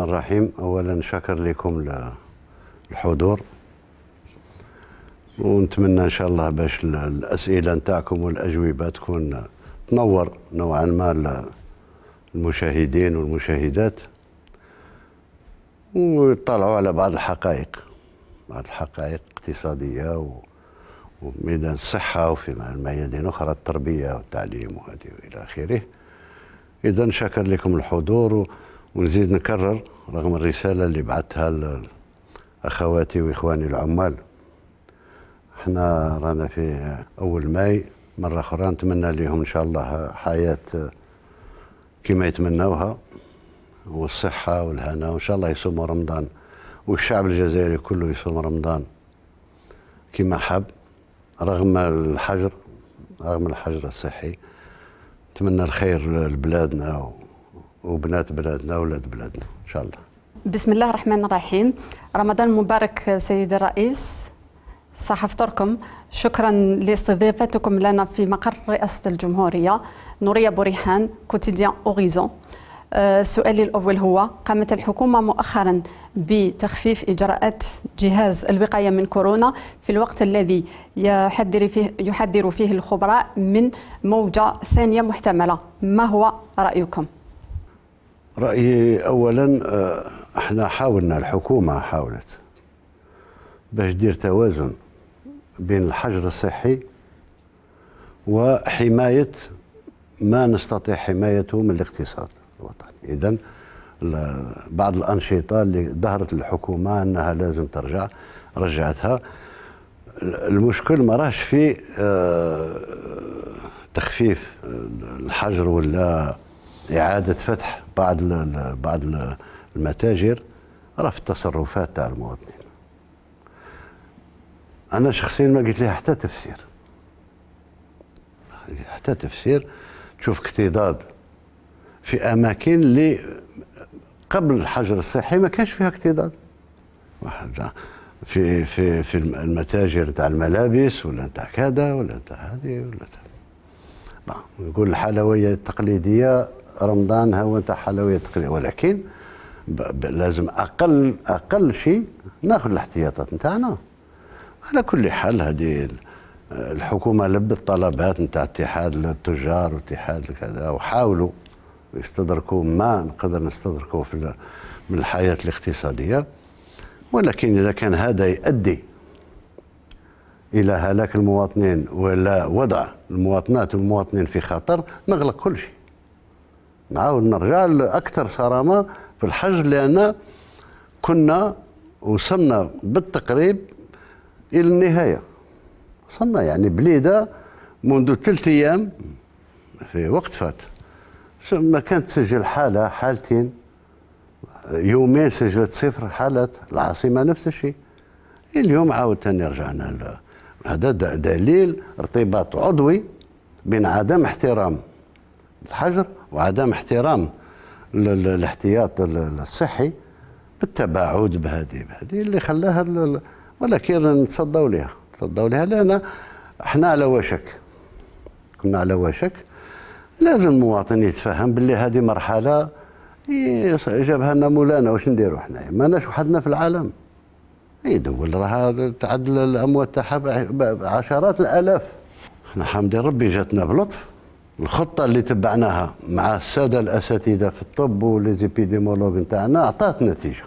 الرحمن الرحيم اولا شكر لكم الحضور ونتمنى ان شاء الله باش الاسئله نتاعكم والاجوبه تكون تنور نوعا ما المشاهدين والمشاهدات ويطلعوا على بعض الحقائق بعض الحقائق اقتصاديه وميدان الصحه وفي ميادين اخرى التربيه والتعليم وهذه والى اخره اذا شكر لكم الحضور ونزيد نكرر رغم الرسالة اللي بعتها لأخواتي وإخواني العمال احنا رانا في أول ماي مرة أخرى نتمنى لهم إن شاء الله حياة كما يتمنوها والصحة والهنا وإن شاء الله يصوموا رمضان والشعب الجزائري كله يصوم رمضان كما حب رغم الحجر رغم الحجر الصحي نتمنى الخير لبلادنا وبنات بلادنا وولاد بلادنا ان شاء الله بسم الله الرحمن الرحيم رمضان مبارك سيد الرئيس صح فطوركم شكرا لاستضافتكم لنا في مقر رئاسة الجمهورية نورية بوريحان كوتيديان أوريزون أه، سؤالي الأول هو قامت الحكومة مؤخرا بتخفيف إجراءات جهاز الوقاية من كورونا في الوقت الذي يحذر فيه, يحذر فيه الخبراء من موجة ثانية محتملة ما هو رأيكم؟ رأيي أولا آه، احنا حاولنا الحكومة حاولت باش دير توازن بين الحجر الصحي وحماية ما نستطيع حمايته من الاقتصاد الوطني إذا بعض الأنشطة اللي ظهرت الحكومة أنها لازم ترجع رجعتها المشكل ما في آه، تخفيف الحجر ولا اعاده فتح بعض بعض المتاجر في التصرفات تاع المواطنين انا شخصيا ما قلت لها حتى تفسير حتى تفسير تشوف اكتضاد في اماكن اللي قبل الحجر الصحي ما كانش فيها اكتضاد في في في المتاجر تاع الملابس ولا تاع كذا ولا تاع هذه ولا تاع نعم، نقول الحلويات التقليديه رمضان هو نتاع حلويات تقليديه ولكن لازم اقل اقل شيء ناخذ الاحتياطات نتاعنا على كل حال هذه الحكومه لبت طلبات نتاع اتحاد التجار واتحاد كذا وحاولوا يستدركوا ما نقدر نستدركوا في من الحياه الاقتصاديه ولكن اذا كان هذا يؤدي الى هلاك المواطنين ولا وضع المواطنات والمواطنين في خطر نغلق كل شيء نعاود نرجع لاكثر صرامه في الحج لان كنا وصلنا بالتقريب الى النهايه وصلنا يعني بليده منذ ثلاث ايام في وقت فات ما كانت تسجل حاله حالتين يومين سجلت صفر حالات العاصمه نفس الشيء اليوم عاوتاني رجعنا هذا دليل ارتباط عضوي بين عدم احترام الحجر وعدم احترام الاحتياط الصحي بالتباعد بهذه بهذه اللي خلاها ولكن نتصدوا لها نتصدوا لها لان احنا على وشك كنا على وشك لازم المواطن يتفهم باللي هذه مرحله جابها لنا مولانا واش نديروا ما ماناش وحدنا في العالم اي دول راها تعدل الاموات تاعها عشرات الالاف احنا حمد ربي جاتنا بلطف الخطة اللي تبعناها مع السادة الأساتذة في الطب وليزيبيديمولوج نتاعنا أعطت نتيجة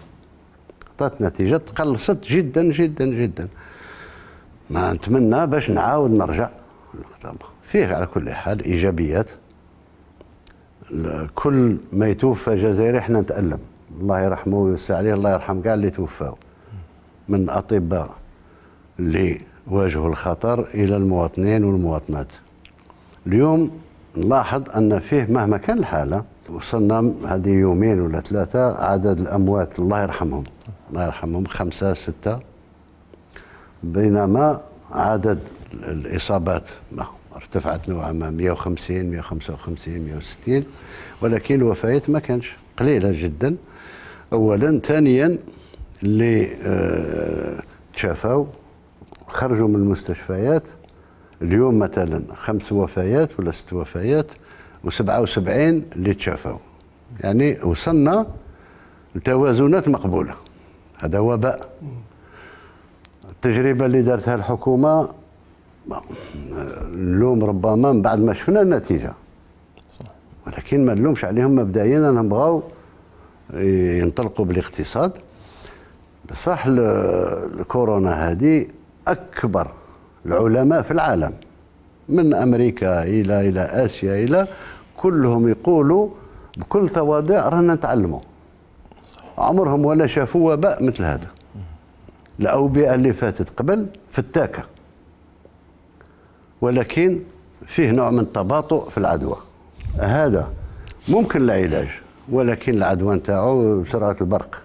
أعطت نتيجة تقلصت جدا جدا جدا ما نتمنى باش نعاود نرجع فيه على كل حال إيجابيات كل ما يتوفى جزائري احنا نتألم الله يرحمه ويوسع عليه الله يرحم كاع اللي توفاو من أطباء اللي واجهوا الخطر إلى المواطنين والمواطنات اليوم نلاحظ أن فيه مهما كان الحالة وصلنا هذه يومين ولا ثلاثة عدد الأموات الله يرحمهم الله يرحمهم خمسة ستة بينما عدد الإصابات ارتفعت نوعا ما 150 155 160 ولكن الوفيات ما كانش قليلة جدا أولا ثانيا اللي آه، تشافوا خرجوا من المستشفيات اليوم مثلا خمس وفيات ولا ست وفيات و77 اللي تشافوا يعني وصلنا لتوازنات مقبوله هذا وباء التجربه اللي دارتها الحكومه اللوم ربما من بعد ما شفنا النتيجه ولكن ما نلومش عليهم مبدئيا انهم بغاو ينطلقوا بالاقتصاد بصح الكورونا هذه اكبر العلماء في العالم من امريكا الى الى اسيا الى كلهم يقولوا بكل تواضع رانا نتعلموا عمرهم ولا شافوا وباء مثل هذا الاوبئه اللي فاتت قبل فتاكه ولكن فيه نوع من التباطؤ في العدوى هذا ممكن العلاج ولكن العدوى نتاعو سرعه البرق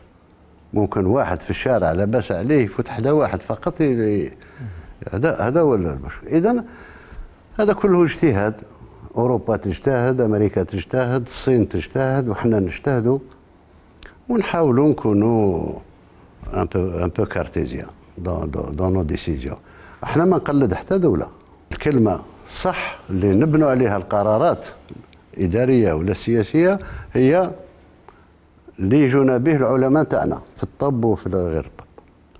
ممكن واحد في الشارع لاباس عليه يفوت حدا واحد فقط هذا هذا هو المشكل اذا هذا كله اجتهاد اوروبا تجتهد امريكا تجتهد الصين تجتهد وحنا نجتهدوا ونحاولوا نكونوا ان بو ان بو كارتيزيان دون دون نو ديسيزيون احنا ما نقلد حتى دوله الكلمه صح اللي نبنوا عليها القرارات اداريه ولا سياسيه هي اللي يجونا به العلماء تاعنا في الطب وفي غير الطب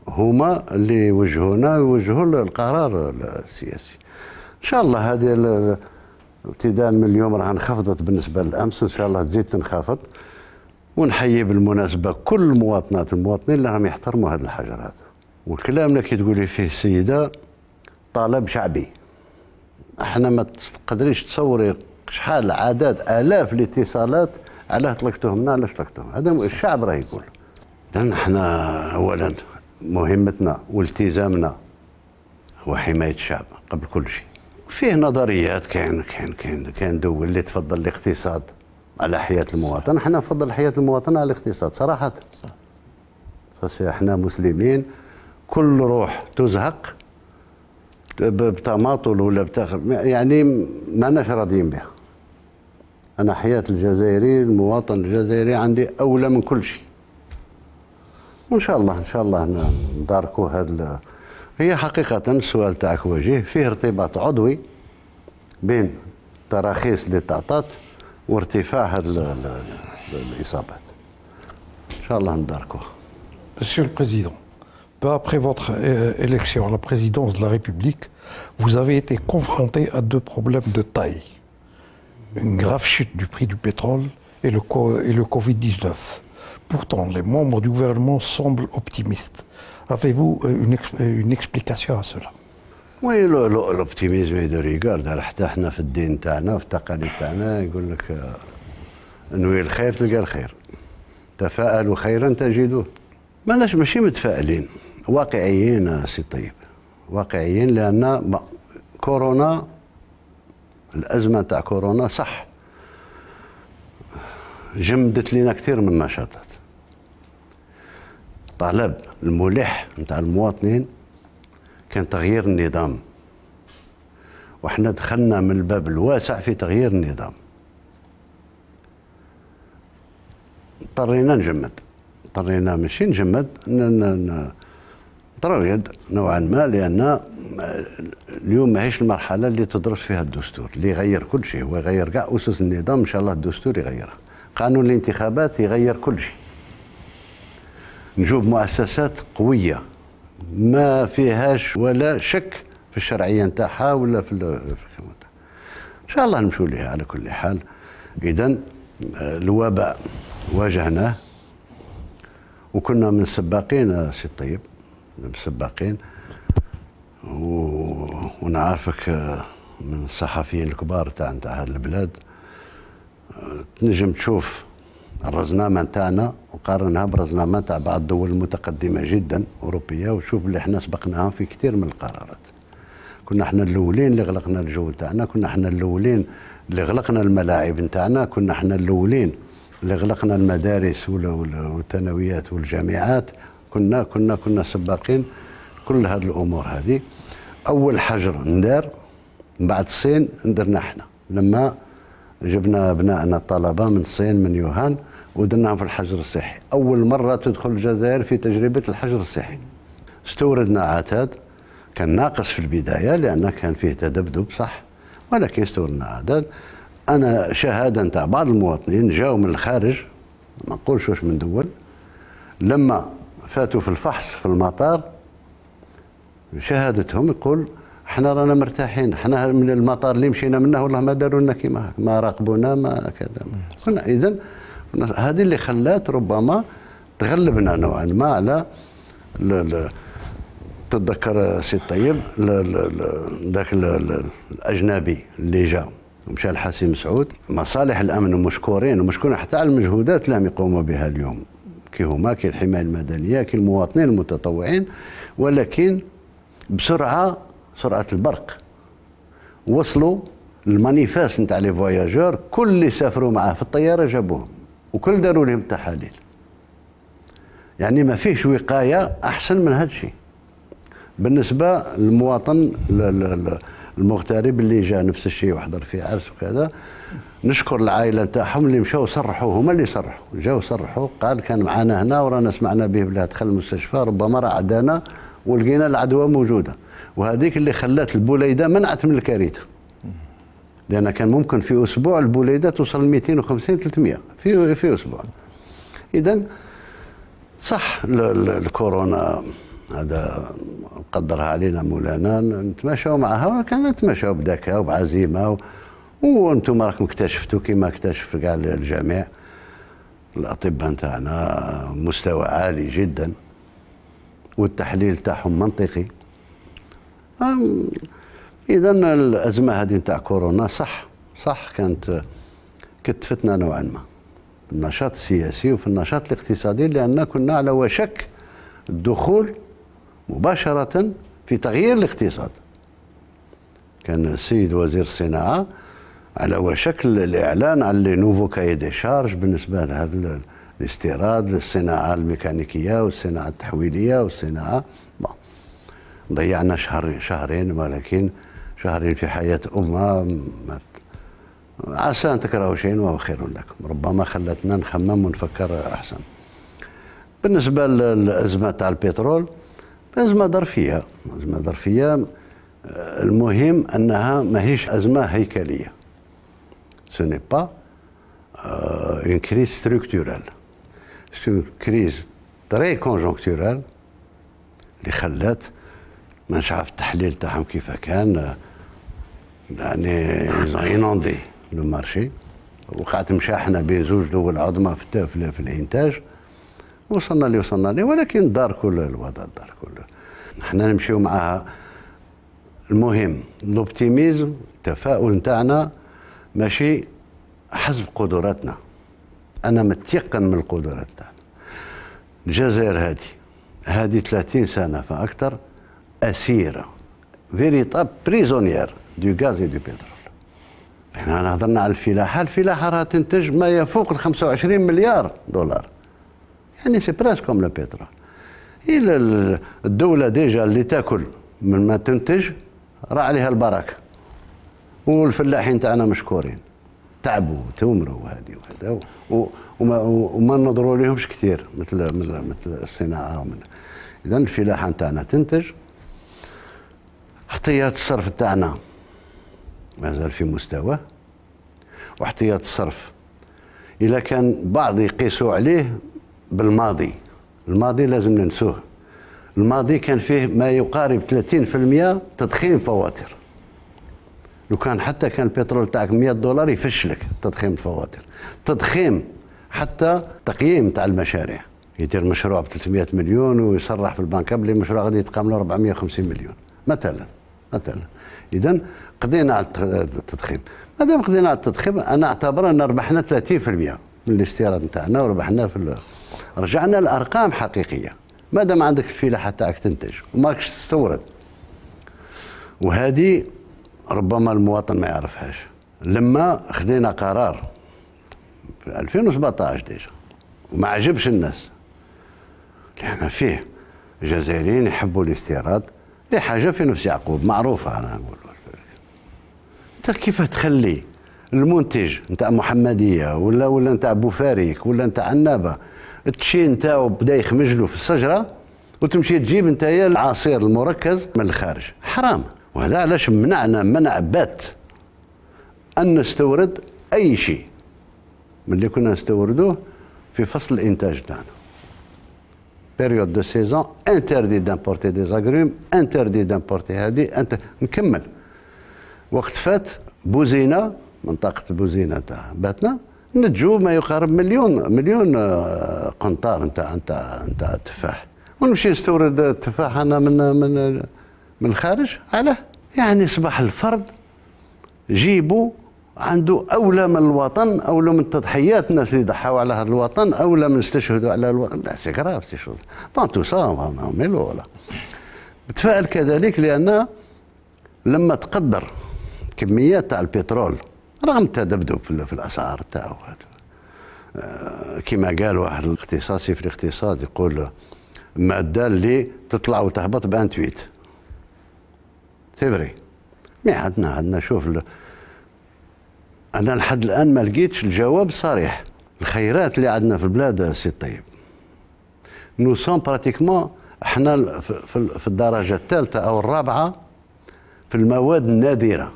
هما اللي يوجهونا ويوجهوا القرار السياسي ان شاء الله هذه ابتداء من اليوم راه انخفضت بالنسبه للامس ان شاء الله تزيد تنخفض ونحيي بالمناسبه كل المواطنات المواطنين اللي راهم يحترموا هذا الحجر هذا والكلام اللي كي تقولي فيه السيده طالب شعبي احنا ما تقدريش تصوري شحال عدد الاف الاتصالات علاه طلقتوهم علاش طلقتوهم هذا الشعب راه يقول اذا احنا اولا مهمتنا والتزامنا هو حمايه الشعب قبل كل شيء فيه نظريات كاين كاين كاين كاين دول اللي تفضل الاقتصاد على حياه المواطن احنا نفضل حياه المواطن على الاقتصاد صراحه صح احنا مسلمين كل روح تزهق بتماطل ولا بتاخر يعني ما ناش راضيين بها انا حياه الجزائري المواطن الجزائري عندي اولى من كل شيء وان شاء الله ان شاء الله نداركوا هذا هي حقيقه السؤال تاعك وجيه فيه ارتباط عضوي بين التراخيص اللي تعطات وارتفاع هذه الاصابات ان شاء الله نداركوها Monsieur le Président, peu après votre euh, élection à la présidence de la République, vous avez été confronté à deux problèmes de taille. Une grave chute du prix du pétrole et le, et le Covid-19. Pourtant, les membres du gouvernement semblent optimistes. Avez-vous euh, une, euh, une explication à cela وي لوبتيميزم يدير يقال حتى حنا في الدين تاعنا في التقاليد تاعنا يقول لك euh, نوي الخير تلقى الخير تفاءلوا خيرا تجدوه ماناش ماشي متفائلين واقعيين سي طيب واقعيين لان كورونا الازمه تاع كورونا صح جمدت لنا كثير من النشاطات الطلب الملح نتاع المواطنين كان تغيير النظام وحنا دخلنا من الباب الواسع في تغيير النظام اضطرينا نجمد اضطرينا ماشي نجمد نترقد نوعا ما لان اليوم ماهيش المرحله اللي تدرس فيها الدستور اللي يغير كل شيء هو يغير كاع اسس النظام ان شاء الله الدستور يغيرها قانون الانتخابات يغير كل شيء نشوف مؤسسات قوية ما فيهاش ولا شك في الشرعية نتاعها ولا في الحكومة إن شاء الله نمشوا لها على كل حال إذا آه، الوباء واجهناه وكنا من السباقين سي الطيب من السباقين و... ونعرفك آه، من الصحفيين الكبار تاع تاع هذه البلاد آه، تنجم تشوف الرزنامه نتاعنا وقارنها برزنامه تاع بعض الدول المتقدمه جدا اوروبيه وشوف اللي احنا سبقناها في كثير من القرارات كنا احنا الاولين اللي غلقنا الجو تاعنا، كنا احنا الاولين اللي غلقنا الملاعب نتاعنا كنا احنا الاولين اللي غلقنا المدارس والثانويات والجامعات كنا كنا كنا سباقين كل هذه الامور هذه اول حجر ندار من بعد الصين ندرنا احنا لما جبنا ابنائنا الطلبه من الصين من يوهان ودرناهم في الحجر الصحي أول مرة تدخل الجزائر في تجربة الحجر الصحي استوردنا عتاد كان ناقص في البداية لأن كان فيه تذبذب صح ولكن استوردنا عتاد أنا شهادة نتاع بعض المواطنين جاوا من الخارج ما نقولش واش من دول لما فاتوا في الفحص في المطار شهادتهم يقول احنا رانا مرتاحين احنا من المطار اللي مشينا منه والله ما داروا لنا كيما ما راقبونا ما كذا قلنا اذا هذه اللي خلات ربما تغلبنا نوعا ما على تتذكر سي طيب ذاك الاجنبي اللي جا مشى الحاسي مسعود مصالح الامن مشكورين ومشكورين حتى على المجهودات اللي يقوموا بها اليوم كي هما كي الحمايه المدنيه كي المواطنين المتطوعين ولكن بسرعه سرعه البرق وصلوا المانيفاس نتاع لي فواياجور كل اللي سافروا معاه في الطياره جابوهم وكل داروا لهم تحاليل يعني ما فيش وقايه احسن من هذا الشيء بالنسبه للمواطن المغترب اللي جاء نفس الشيء وحضر في عرس وكذا نشكر العائله نتاعهم اللي مشاو صرحوا هما اللي صرحوا جاو صرحوا قال كان معنا هنا ورانا سمعنا به بلا دخل المستشفى ربما راه عدانا ولقينا العدوى موجوده وهذيك اللي خلات البوليده منعت من الكارثه لان كان ممكن في اسبوع البوليده توصل 250 300 في في اسبوع اذا صح الكورونا هذا قدرها علينا مولانا نتمشوا معها ولكن نتمشوا بذكاء وبعزيمه وانتم راكم اكتشفتوا كما اكتشف كاع الجميع الاطباء نتاعنا مستوى عالي جدا والتحليل تاعهم منطقي اذا الازمه هذه نتاع كورونا صح صح كانت كتفتنا نوعا ما النشاط السياسي وفي النشاط الاقتصادي لأننا كنا على وشك الدخول مباشرة في تغيير الاقتصاد كان السيد وزير الصناعة على وشك الإعلان عن لي نوفو كاي دي شارج بالنسبة لهذا الاستيراد للصناعة الميكانيكية والصناعة التحويلية والصناعة ضيعنا شهر شهرين ولكن شهرين في حياة أمة عسى أن تكرهوا شيئا وهو خير لكم ربما خلتنا نخمم ونفكر أحسن بالنسبة للأزمة تاع البترول أزمة ظرفية أزمة ظرفية المهم أنها ماهيش أزمة هيكلية ce با اون كريز crise سي كريز تري crise اللي خلات ما نعرف التحليل تاعهم كيف كان يعني ils لو مارشي وقعت مشاحنه بين زوج دول عظمى في, في الانتاج وصلنا اللي وصلنا لي ولكن دار كله الوضع دار كله حنا نمشيو معاها المهم الاوبتيميزم التفاؤل نتاعنا ماشي حسب قدراتنا انا متيقن من القدرات تاعنا الجزائر هذه هذه 30 سنه فاكثر اسيره فيريتاب بريزونيير دو غاز دو بترول احنا هضرنا على الفلاحه الفلاحه راه تنتج ما يفوق ال 25 مليار دولار يعني سي بريس كوم لو بترول الى الدوله ديجا اللي تاكل من ما تنتج راه عليها البركه والفلاحين تاعنا مشكورين تعبوا وتومروا وهذه وهذا وما, وما نضروا لهمش كثير مثل مثل مثل الصناعه ومن اذا الفلاحه تاعنا تنتج احتياط الصرف تاعنا ما زال في مستواه واحتياط الصرف إذا كان بعض يقيسوا عليه بالماضي الماضي لازم ننسوه الماضي كان فيه ما يقارب 30% تضخيم فواتير لو كان حتى كان البترول تاعك 100 دولار يفشلك تضخيم الفواتير تضخيم حتى تقييم تاع المشاريع يدير مشروع ب 300 مليون ويصرح في البنك بلي مشروع غادي يتقام له 450 مليون مثلا مثلا اذا قضينا على التضخيم ما دام قضينا على التضخيم انا اعتبر ان ربحنا 30% من الاستيراد نتاعنا وربحنا في ال... رجعنا لارقام حقيقيه ما دام عندك الفلاحه تاعك تنتج وماكش تستورد وهذه ربما المواطن ما يعرفهاش لما خدينا قرار في 2017 ديجا وما عجبش الناس لان فيه جزائريين يحبوا الاستيراد لحاجه في نفس يعقوب معروفه انا نقول انت كيف تخلي المنتج نتاع محمديه ولا ولا نتاع بوفاريك ولا نتاع عنابه تشي نتاعو بدا يخمج له في الشجره وتمشي تجيب نتايا العصير المركز من الخارج حرام وهذا علاش منعنا منع بات ان نستورد اي شيء من اللي كنا نستوردوه في فصل الانتاج تاعنا بيريود دو سيزون انتردي دامبورتي دي زاغريم انتردي دامبورتي هذه انت نكمل وقت فات بوزينه منطقه بوزينه تاع باتنا نتجو ما يقارب مليون مليون آه، قنطار نتاع نتاع نتاع التفاح ونمشي نستورد التفاح انا من من من الخارج علاه يعني صباح الفرد جيبوا عنده اولى من الوطن اولى من التضحيات الناس اللي ضحاوا على هذا الوطن اولى من استشهدوا على الوطن لا سي كراف سي شوز بون تو سا ميلو ولا بتفائل كذلك لان لما تقدر كميات تاع البترول رغم التذبذب في الاسعار تاعو كما قال واحد الاختصاصي في الاقتصاد يقول ماده اللي تطلع وتهبط بان تويت تفري ما عندنا عندنا شوف انا لحد الان ما لقيتش الجواب صريح الخيرات اللي عندنا في البلاد سي طيب نو سون براتيكمون احنا في الدرجه الثالثه او الرابعه في المواد النادره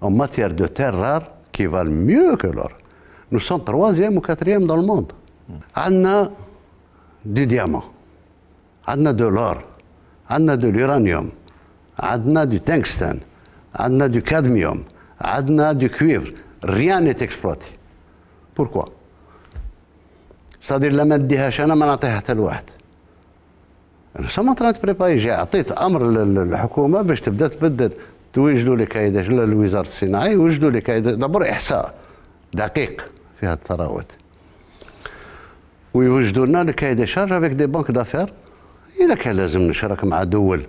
en matière de terres rares qui valent mieux que l'or. Nous sommes troisième ou quatrième dans le monde. On a du diamant, on a de l'or, on a de l'uranium, on a du tungstène, on a du cadmium, on a du cuivre. Rien n'est exploité. Pourquoi c'est-à-dire لما اديهاش انا ما نعطيها حتى لواحد انا سما ترى بريباري جاي عطيت امر للحكومه باش تبدا تبدل توجدوا لك هيدا للوزاره الصناعيه يوجدوا لك هيدا دبر احصاء دقيق في هذه الثروات ويوجدوا لنا لك هيدا شارج افيك دي بانك دافير الا كان لازم نشرك مع دول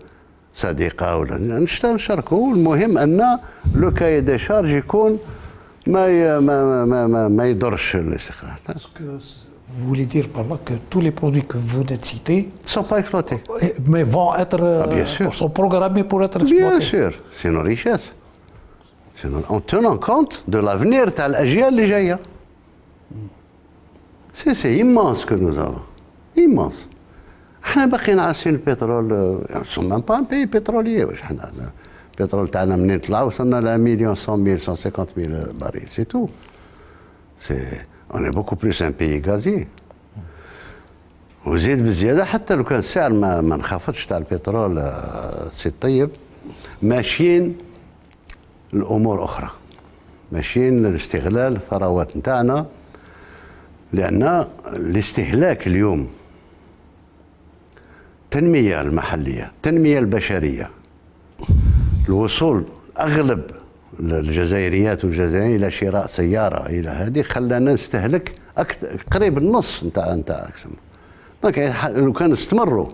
صديقه ولا نشتا نشاركوا المهم ان لو كاي دي شارج يكون ما ما ما ما, ما يضرش الاستقرار Vous voulez dire par là que tous les produits que vous venez de citer. ne sont pas exploités. Eh, mais vont être. Ah, bien euh, sûr. sont programmés pour être exploités. Bien sûr, c'est nos richesses. en tenant compte de l'avenir de l'AGL déjà. C'est immense ce que nous avons. Immense. Nous باقيين pas البترول euh, pays با ان بي pétrole, واش حنا البترول تاعنا منين طلع وصلنا ل مليون 100 000, 150 000 barils. C'est tout. C'est… On est beaucoup plus un pays gazier. وزيد بزياده حتى لو كان السعر ما, ما انخفضش تاع البترول آه، سي طيب ماشيين لامور اخرى ماشيين لاستغلال الثروات نتاعنا لان الاستهلاك اليوم التنميه المحليه التنميه البشريه الوصول اغلب الجزائريات والجزائريين الى شراء سياره الى هذه خلانا نستهلك اكثر قريب النص نتاع نتاع دونك لو كان استمروا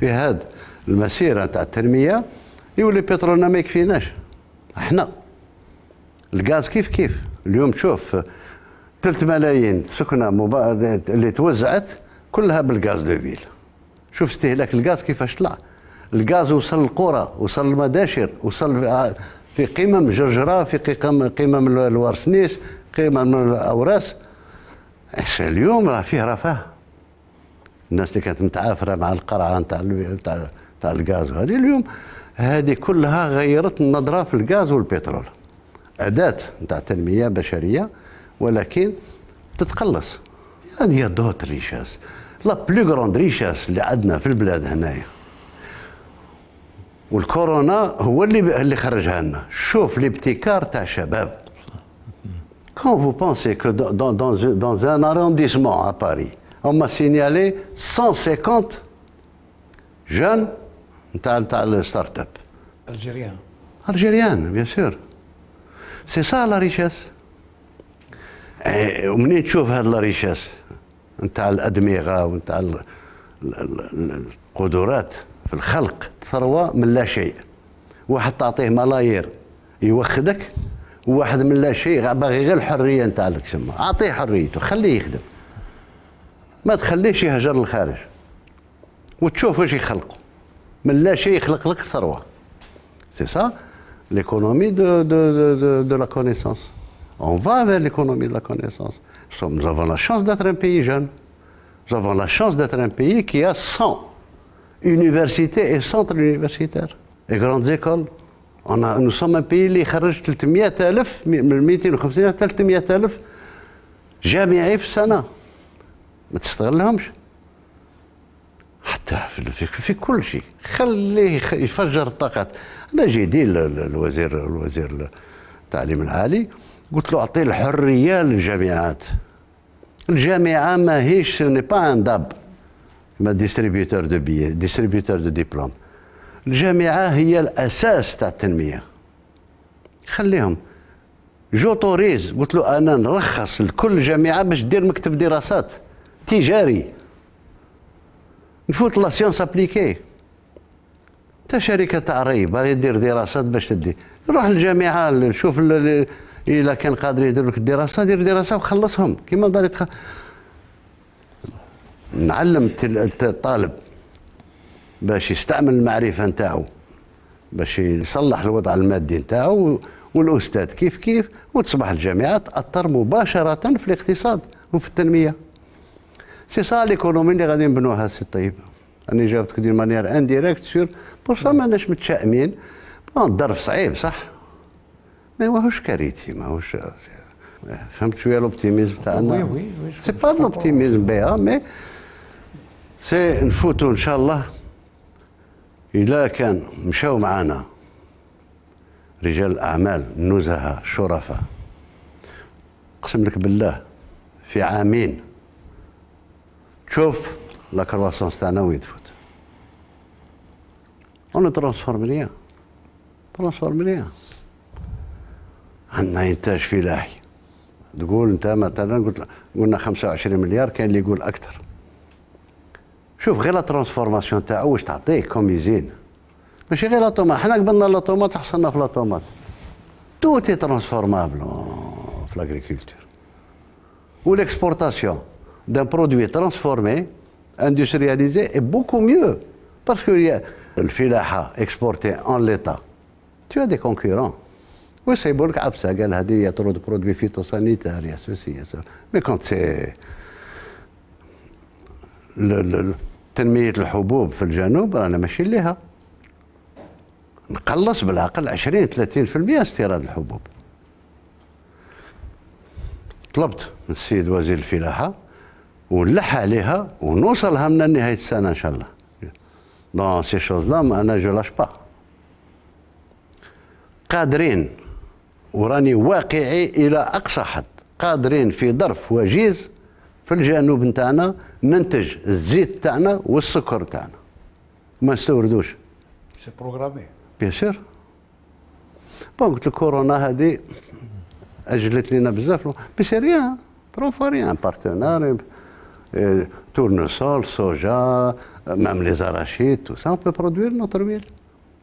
في هذا المسيره نتاع التنميه يولي بترولنا ما يكفيناش احنا الغاز كيف كيف اليوم تشوف 3 ملايين سكنه مبا... اللي توزعت كلها بالغاز دو فيل شوف استهلاك الغاز كيفاش طلع الغاز وصل القرى وصل المداشر وصل في قمم جرجرة في قمم, قمم الورسنيس قمم الأوراس اليوم راه فيه رفاه الناس اللي كانت متعافره مع القرعه نتاع نتاع نتاع الغاز وهذه اليوم هذه كلها غيرت النظره في الغاز والبترول اداه نتاع تنميه بشريه ولكن تتقلص هذه هي دوت ريشاس لا بلو غروند ريشاس اللي عندنا في البلاد هنايا والكورونا هو اللي ب... اللي خرجها لنا شوف الابتكار تاع الشباب كون فو بونسي كو دون دون دون ان ارونديسمون ا باري هما سينيالي 150 جون تاع تاع الستارت اب الجيريان الجيريان بيان سور سي سا لا ريشيس ومنين تشوف هاد لا ريشيس نتاع الادمغه ونتاع القدرات في الخلق ثروة من لا شيء واحد تعطيه ملايير يوخدك وواحد من لا شيء باغي غير الحريه نتاعك تما اعطيه حريته خليه يخدم ما تخليهش يهجر للخارج وتشوف واش يخلقوا من لا شيء يخلق لك ثروه سي سا ليكونومي دو دو دو دو, دو لا كونيسونس اون فا فير ليكونومي دو لا كونيسونس Nous avons la chance d'être un pays jeune. Nous avons la chance d'être un pays qui a 100 universités et centres universitaires et grandes écoles. On a, nous sommes un pays qui اللي يخرج 300000 من 250 الى 300000 جامعي في السنه ما تستغلهمش حتى في, في كل شيء خليه يفجر الطاقات انا جيدي الوزير الوزير التعليم العالي قلت له اعطي الحريه للجامعات الجامعه ماهيش ني با ان داب ما ديستريبيوتور دو بيي ديستريبيوتور دو ديبلوم الجامعه هي الاساس تاع التنميه خليهم جوتوريز قلت له انا نرخص لكل جامعه باش دير مكتب دراسات تجاري نفوت لا سيونس ابليكي تا شركه تاع ري باغي دير دراسات باش تدي روح للجامعه شوف الا كان قادر يدير لك الدراسه دير دراسه وخلصهم كيما دارت تخلص نعلم الطالب باش يستعمل المعرفه نتاعو باش يصلح الوضع المادي نتاعو والاستاذ كيف كيف وتصبح الجامعه تاثر مباشره في الاقتصاد وفي التنميه سي سا ليكونومي اللي غادي نبنوها سي طيب انا جاوبتك دي مانيير انديريكت سور بور سا ماناش متشائمين الظرف صعيب صح ما ماهوش كارثي ماهوش فهمت شويه لوبتيميزم تاعنا سي با لوبتيميزم بها مي سنفوتوا إن شاء الله الى كان مشاو معنا رجال الأعمال نزهه الشرفاء أقسم لك بالله في عامين تشوف لا كرواسونس تاعنا وين تفوت اون ترانسفورم مليان مليان عندنا انتاج فلاحي تقول انت مثلا قلت قلنا 25 مليار كاين اللي يقول اكثر شوف غير لا ترانسفورماسيون تاعو واش تعطيه كوميزين ماشي غير لا طوماط حنا قبلنا لا طوماط حصلنا في لا طوماط تو توتي ترانسفورمابل في لاغريكولتور و وليكسبورتاسيون دان برودوي ترانسفورمي اندستريالزي اي بوكو ميو باسكو الفلاحه اكسبورتي اون ليتا تو دي كونكورون ويصيبوا لك عفسه قال هذه يا ترو برودوي فيتو سانيتار يا سوسي يا سوسي مي كونت سي تنمية الحبوب في الجنوب رانا ماشي ليها نقلص بالعقل 20 30% استيراد الحبوب طلبت من السيد وزير الفلاحة ونلح عليها ونوصلها من نهاية السنة إن شاء الله دون سي شوز لا أنا جو لاش با قادرين وراني واقعي إلى أقصى حد قادرين في ظرف وجيز في الجنوب نتاعنا ننتج الزيت تاعنا والسكر تاعنا ما نستوردوش سي بروغرامي بيان سور بون قلت الكورونا هذه اجلت لنا بزاف بس ريان ترون ريان بارتنار تورنوسول صوجا مام لي زراشيت تو سا اون بو برودوير نوتر ويل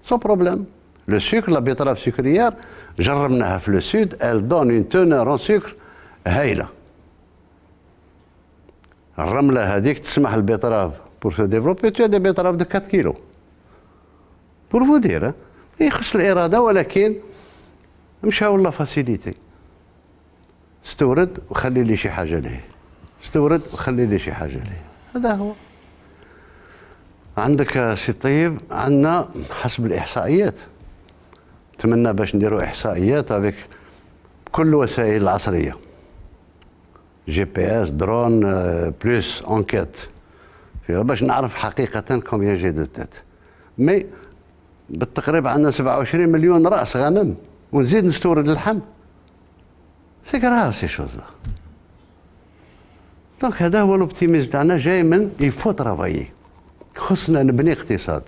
سون بروبليم لو سكر لا بيتراف سكريير جربناها في لو سود ال دون اون تونور اون سكر هايله الرمله هذيك تسمح للبيتراف بور سو ديفلوبي تو دي بيطراف دو 4 كيلو بور فو دير ما يخص الاراده ولكن مشاو لا فاسيليتي استورد وخلي لي شي حاجه ليه استورد وخلي لي شي حاجه ليه هذا هو عندك سي طيب عندنا حسب الاحصائيات نتمنى باش نديروا احصائيات افيك كل الوسائل العصريه جي بي اس درون بلس انكيت باش نعرف حقيقه كومبيان جي دو تيت مي بالتقريب عندنا 27 مليون راس غنم ونزيد نستورد اللحم سي كراف سي شوز دونك هذا هو الاوبتيميزم تاعنا جاي من يفو ترافايي خصنا نبني اقتصاد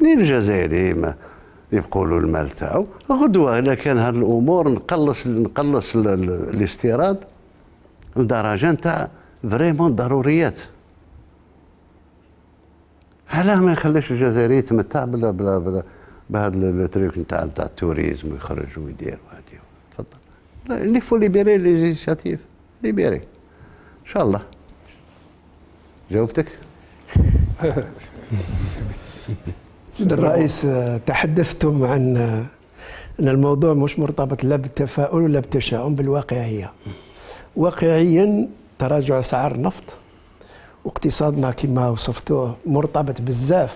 منين الجزائري يقولوا المال تاعو غدوه الا كان هاد الامور نقلص نقلص الاستيراد لدرجه نتاع فريمون ضروريات علاه ما يخليش الجزائري يتمتع بلا بلا بلا بهذا التريك نتاع نتاع التوريزم ويخرج ويدير وهادي تفضل اللي فو ليبيري ليزيشاتيف ليبيري ان شاء الله جاوبتك سيد الرئيس آه، تحدثتم عن آه، ان الموضوع مش مرتبط لا بالتفاؤل ولا بالتشاؤم بالواقعيه واقعيا تراجع اسعار النفط واقتصادنا كما وصفتوه مرتبط بزاف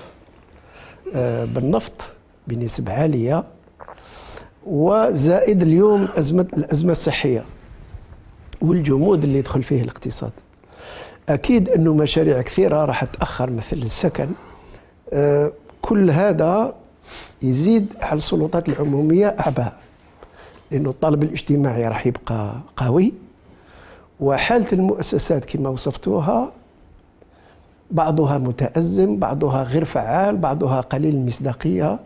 آه، بالنفط بنسبه عاليه وزائد اليوم ازمه الازمه الصحيه والجمود اللي يدخل فيه الاقتصاد اكيد انه مشاريع كثيره راح تاخر مثل السكن كل هذا يزيد على السلطات العموميه اعباء لانه الطالب الاجتماعي راح يبقى قوي وحاله المؤسسات كما وصفتوها بعضها متازم بعضها غير فعال بعضها قليل المصداقيه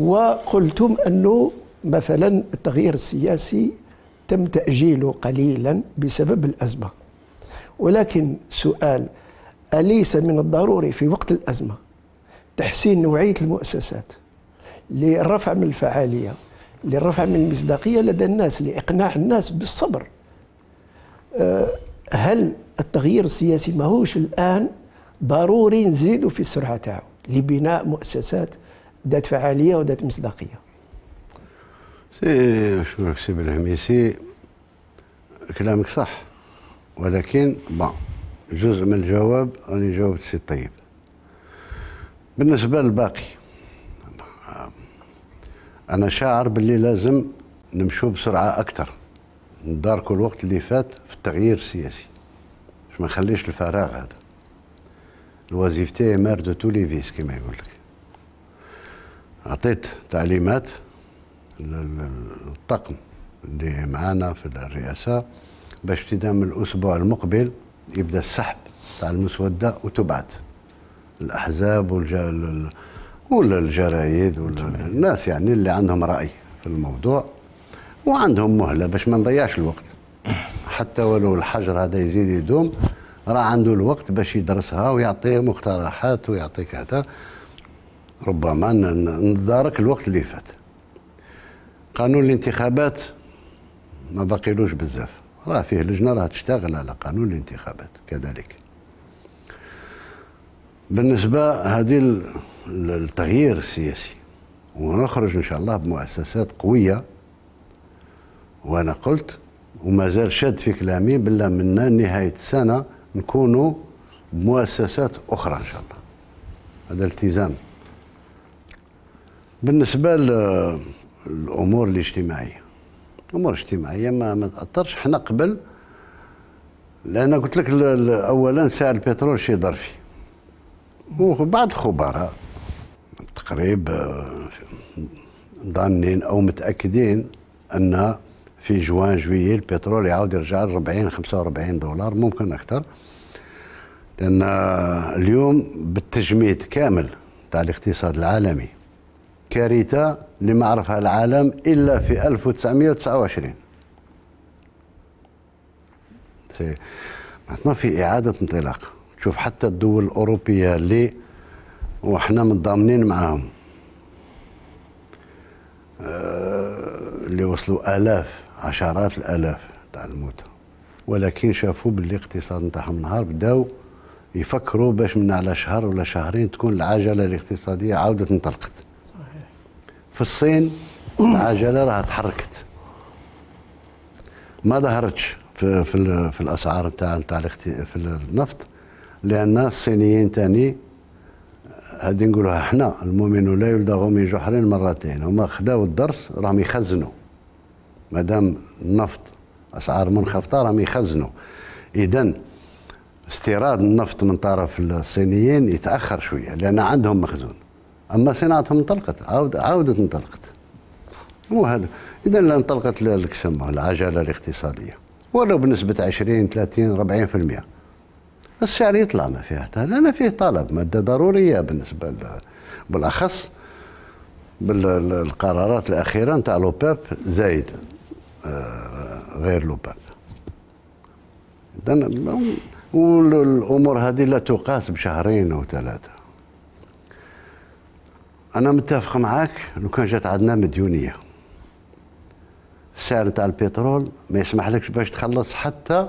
وقلتم انه مثلا التغيير السياسي تم تاجيله قليلا بسبب الازمه ولكن سؤال اليس من الضروري في وقت الازمه تحسين نوعيه المؤسسات للرفع من الفعاليه للرفع من المصداقيه لدى الناس لاقناع الناس بالصبر آه، هل التغيير السياسي ماهوش الان ضروري نزيدوا في السرعه تاعو لبناء مؤسسات ذات فعاليه وذات مصداقيه سي شوف سي بالعميسي كلامك صح ولكن بون جزء من الجواب راني جاوبت سي طيب بالنسبة للباقي أنا شاعر باللي لازم نمشوا بسرعة أكثر نداركوا الوقت اللي فات في التغيير السياسي باش ما نخليش الفراغ هذا الوظيفتي مار دو تولي فيس كما يقول لك عطيت تعليمات للطقم اللي معانا في الرئاسة باش ابتداء من الأسبوع المقبل يبدأ السحب تاع المسودة وتبعث الاحزاب والجل... ولا الجرايد ولا نعم. الناس يعني اللي عندهم راي في الموضوع وعندهم مهله باش ما نضيعش الوقت حتى ولو الحجر هذا يزيد يدوم راه عنده الوقت باش يدرسها ويعطي مقترحات ويعطيك كذا ربما نتدارك الوقت اللي فات قانون الانتخابات ما باقيلوش بزاف راه فيه لجنه راه تشتغل على قانون الانتخابات كذلك بالنسبة هذه التغيير السياسي ونخرج إن شاء الله بمؤسسات قوية وأنا قلت ومازال شاد في كلامي بالله منا نهاية السنة نكونوا بمؤسسات أخرى إن شاء الله هذا التزام بالنسبة للأمور الاجتماعية الأمور الاجتماعية ما, ما تأثرش حنا قبل لأن قلت لك أولا سعر البترول شي ظرفي وبعض الخبراء تقريبا آه، ظانين او متاكدين ان في جوان جويي البترول يعاود يرجع ل 40 45 دولار ممكن اكثر لان آه، اليوم بالتجميد كامل تاع الاقتصاد العالمي كارثه اللي ما عرفها العالم الا في 1929 معناتنا في اعاده انطلاق شوف حتى الدول الأوروبية اللي وإحنا متضامنين معاهم آه، اللي وصلوا آلاف عشرات الآلاف تاع الموتى ولكن شافوا باللي الاقتصاد نتاعهم نهار بداو يفكروا باش من على شهر ولا شهرين تكون العجله الاقتصاديه عاودت انطلقت صحيح في الصين العجله راها تحركت ما ظهرتش في في, في الاسعار نتاع نتاع في النفط لان الصينيين تاني هادي نقولوها حنا المؤمن لا يلدغ من جحر مرتين هما خداو الدرس راهم يخزنوا مادام النفط اسعار منخفضه راهم يخزنوا اذا استيراد النفط من طرف الصينيين يتاخر شويه لان عندهم مخزون اما صناعتهم انطلقت عاود عاودت انطلقت وهذا اذا انطلقت العجله الاقتصاديه ولو بنسبه 20 30 40% السعر يطلع ما فيها لأن فيه طلب مادة ضرورية بالنسبة ل... بالأخص بالقرارات الأخيرة نتاع لوباب زايد آه، غير لوباب والأمور هذه لا تقاس بشهرين أو ثلاثة أنا متفق معاك لو كان جات عندنا مديونية السعر نتاع البترول ما يسمحلكش باش تخلص حتى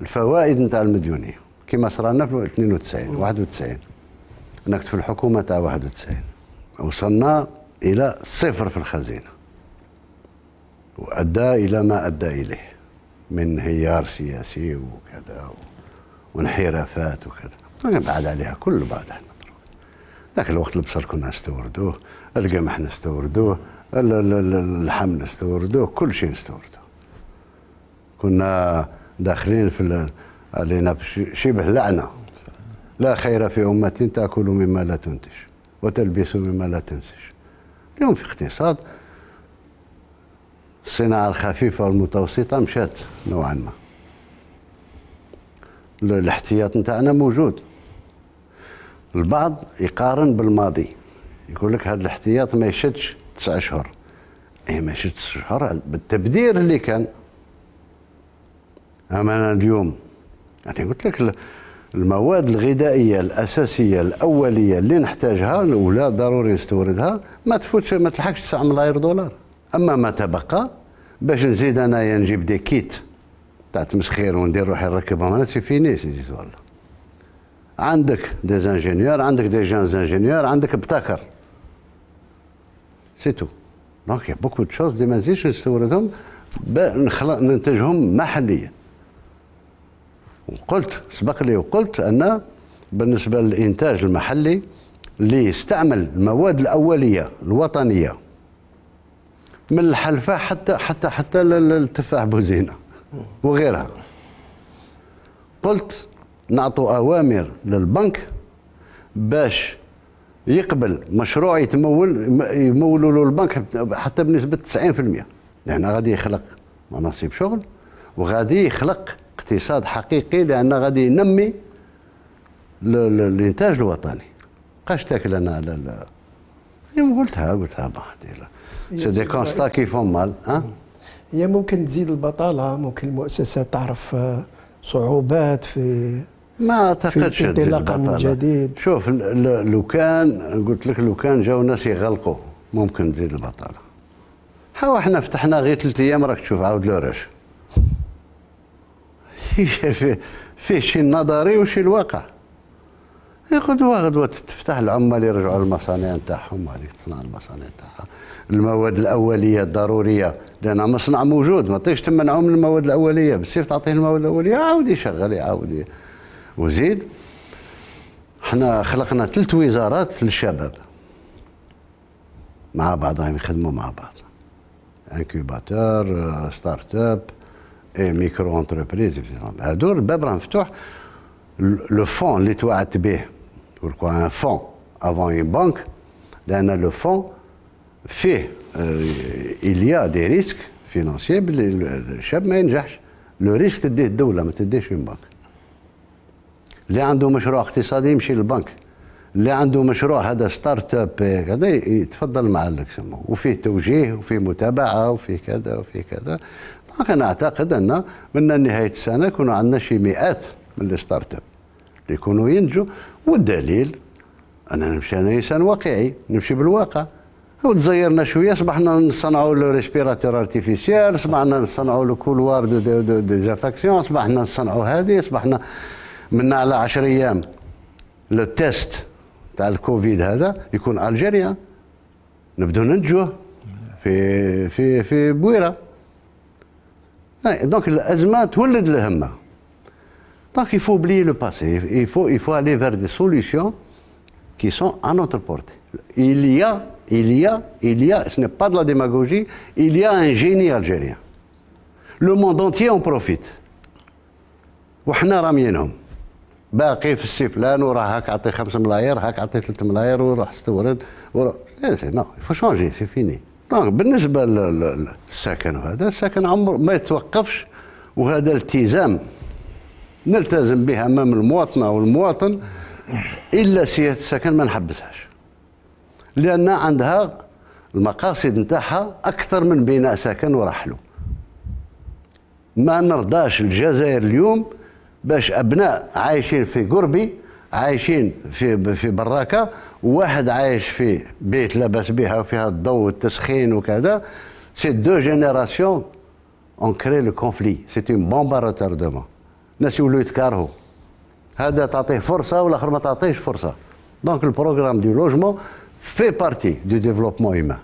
الفوائد نتاع المديونيه كما صرنا في 92 91 انا كنت في الحكومه تاع 91 وصلنا الى صفر في الخزينه وادى الى ما ادى اليه من انهيار سياسي وكذا وانحرافات وكذا بعد عليها كل بعد احنا ذاك الوقت البصل كنا نستوردوه القمح نستوردوه اللحم نستوردوه كل شيء نستوردوه كنا داخلين في علينا شبه لعنة لا خير في أمة تأكل مما لا تنتج وتلبس مما لا تنسج اليوم في اقتصاد الصناعة الخفيفة والمتوسطة مشات نوعا ما الاحتياط نتاعنا موجود البعض يقارن بالماضي يقول لك هذا الاحتياط ما يشدش تسع اشهر اي ما يشدش تسع اشهر بالتبذير اللي كان اما اليوم يعني قلت لك المواد الغذائيه الاساسيه الاوليه اللي نحتاجها ولا ضروري نستوردها ما تفوتش ما تلحقش 9 ملايير دولار اما ما تبقى باش نزيد انايا نجيب دي كيت تاع تمسخير وندير روحي نركبهم انا سي فيني سيدي والله عندك دي زانجينيور عندك دي جان زانجينيور عندك ابتكر سي تو دونك بوكو دو شوز اللي ما نزيدش نستوردهم ننتجهم محليا وقلت سبق لي وقلت أن بالنسبة للإنتاج المحلي اللي يستعمل المواد الأولية الوطنية من الحلفه حتى حتى حتى للتفاح بوزينة وغيرها قلت نعطوا أوامر للبنك باش يقبل مشروع يتمول يمولوا له البنك حتى بنسبة 90% لأن يعني غادي يخلق مناصب شغل وغادي يخلق اقتصاد حقيقي لان غادي ينمي الانتاج الوطني بقاش تاكل انا على إيه، يوم قلتها قلتها لا سي دي كونستا كي فون مال ها هي ممكن تزيد البطاله ممكن المؤسسات تعرف آه، صعوبات في ما اعتقدش انطلاقه من جديد شوف لو كان قلت لك لو كان جاو ناس يغلقوا ممكن تزيد البطاله حاو احنا فتحنا غير ثلاث ايام راك تشوف عاود لورش فيه شي النظري وشي الواقع غدوة إيه، غدوة تفتح العمال يرجعوا للمصانع نتاعهم هذيك تصنع المصانع نتاعها المواد الأولية الضرورية لأن مصنع موجود ما تقدرش تمنعه من المواد الأولية بالسيف تعطيه المواد الأولية عاود يشغل يعاود وزيد احنا خلقنا ثلاث وزارات للشباب مع بعض راهم يخدموا مع بعض انكوباتور ستارت اب ميكرو انتربريز هادو الباب راه مفتوح لو فون اللي توعدت به بوركوا ان فون افون اون بانك لان لو فون فيه اليا دي ريسك فينانسيي باللي الشاب ما ينجحش لو ريسك تديه الدوله ما تديهش اون بانك اللي عنده مشروع اقتصادي يمشي للبنك اللي عنده مشروع هذا ستارت اب كذا يتفضل مع سمو وفيه توجيه وفيه متابعه وفيه كذا وفيه كذا ولكن اعتقد ان من نهايه السنه يكون عندنا شي مئات من لي ستارت اب اللي يكونوا ينجوا والدليل انا نمشي انا انسان واقعي نمشي بالواقع وتزيرنا شويه صبحنا نصنعوا لو ريسبيراتور ارتيفيسيال صبحنا نصنعوا لو كولوار دو دو دو صبحنا نصنعوا هذه صبحنا من على 10 ايام لو تيست تاع الكوفيد هذا يكون الجيريا نبدو ننجوه في في في بويره دونك الازمه تولد الهمه دونك يفو بلي لو باسي يفو يفو الي فير دي سوليسيون كي سون ا نوتر بورت إليا إليا إليا سني با دو لا ديماغوجي إليا ان جيني الجيريان لو موند اونتيي اون بروفيت وحنا راميينهم باقي في السفلان وراه هاك عطي خمس ملاير هاك عطي ثلاث ملاير وروح استورد وروح نو يفو شونجي سي فيني دونك طيب، بالنسبه للسكن وهذا السكن عمر ما يتوقفش وهذا التزام نلتزم به امام المواطنه والمواطن الا سياده السكن ما نحبسهاش لان عندها المقاصد نتاعها اكثر من بناء سكن ورحله ما نرضاش الجزائر اليوم باش ابناء عايشين في قربي عايشين في في براكه وواحد عايش في بيت لاباس بها وفيها الضوء والتسخين وكذا سي دو جينيراسيون اون كري لو كونفلي سي اون بومب روتاردومون الناس يولوا يتكارهوا هذا تعطيه فرصه والاخر ما تعطيهش فرصه دونك البروغرام دو لوجمون في بارتي دو ديفلوبمون هيومان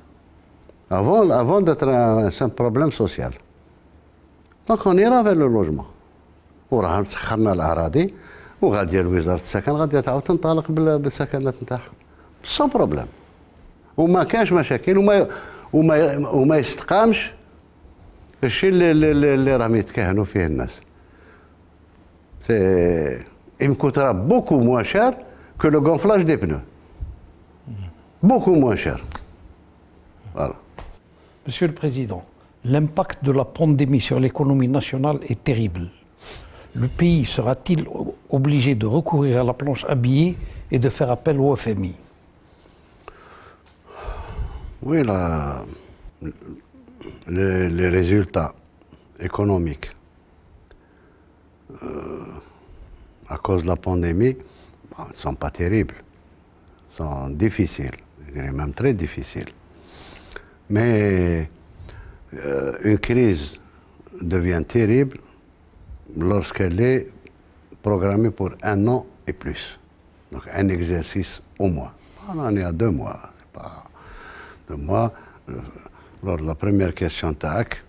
افون افون دو سان بروبليم سوسيال دونك اون ايرا فير لو لوجمون وراه وراها سخرنا الاراضي وغادي الوزاره السكن غادي تعاود تنطلق بالسكنات نتاعها سو بروبليم وما كانش مشاكل وما وما وما يستقامش الشيء اللي اللي, اللي راهم يتكهنوا فيه الناس سي ام كوترا بوكو موان شير كو لو غونفلاج دي بنو بوكو موان شير فوالا مسيو البريزيدون l'impact دو لا بانديمي sur ليكونومي ناسيونال اي تيريبل le pays sera-t-il obligé de recourir à la planche habillée et de faire appel au FMI Oui, les, résultats économiques euh, à cause de la pandémie ne sont pas terribles, sont difficiles, je même très difficiles. Mais euh, une crise devient terrible lorsqu'elle est programmée pour un an et plus. Donc un exercice au moins. On en est à deux mois. deux mois. Lors de la première question TAC,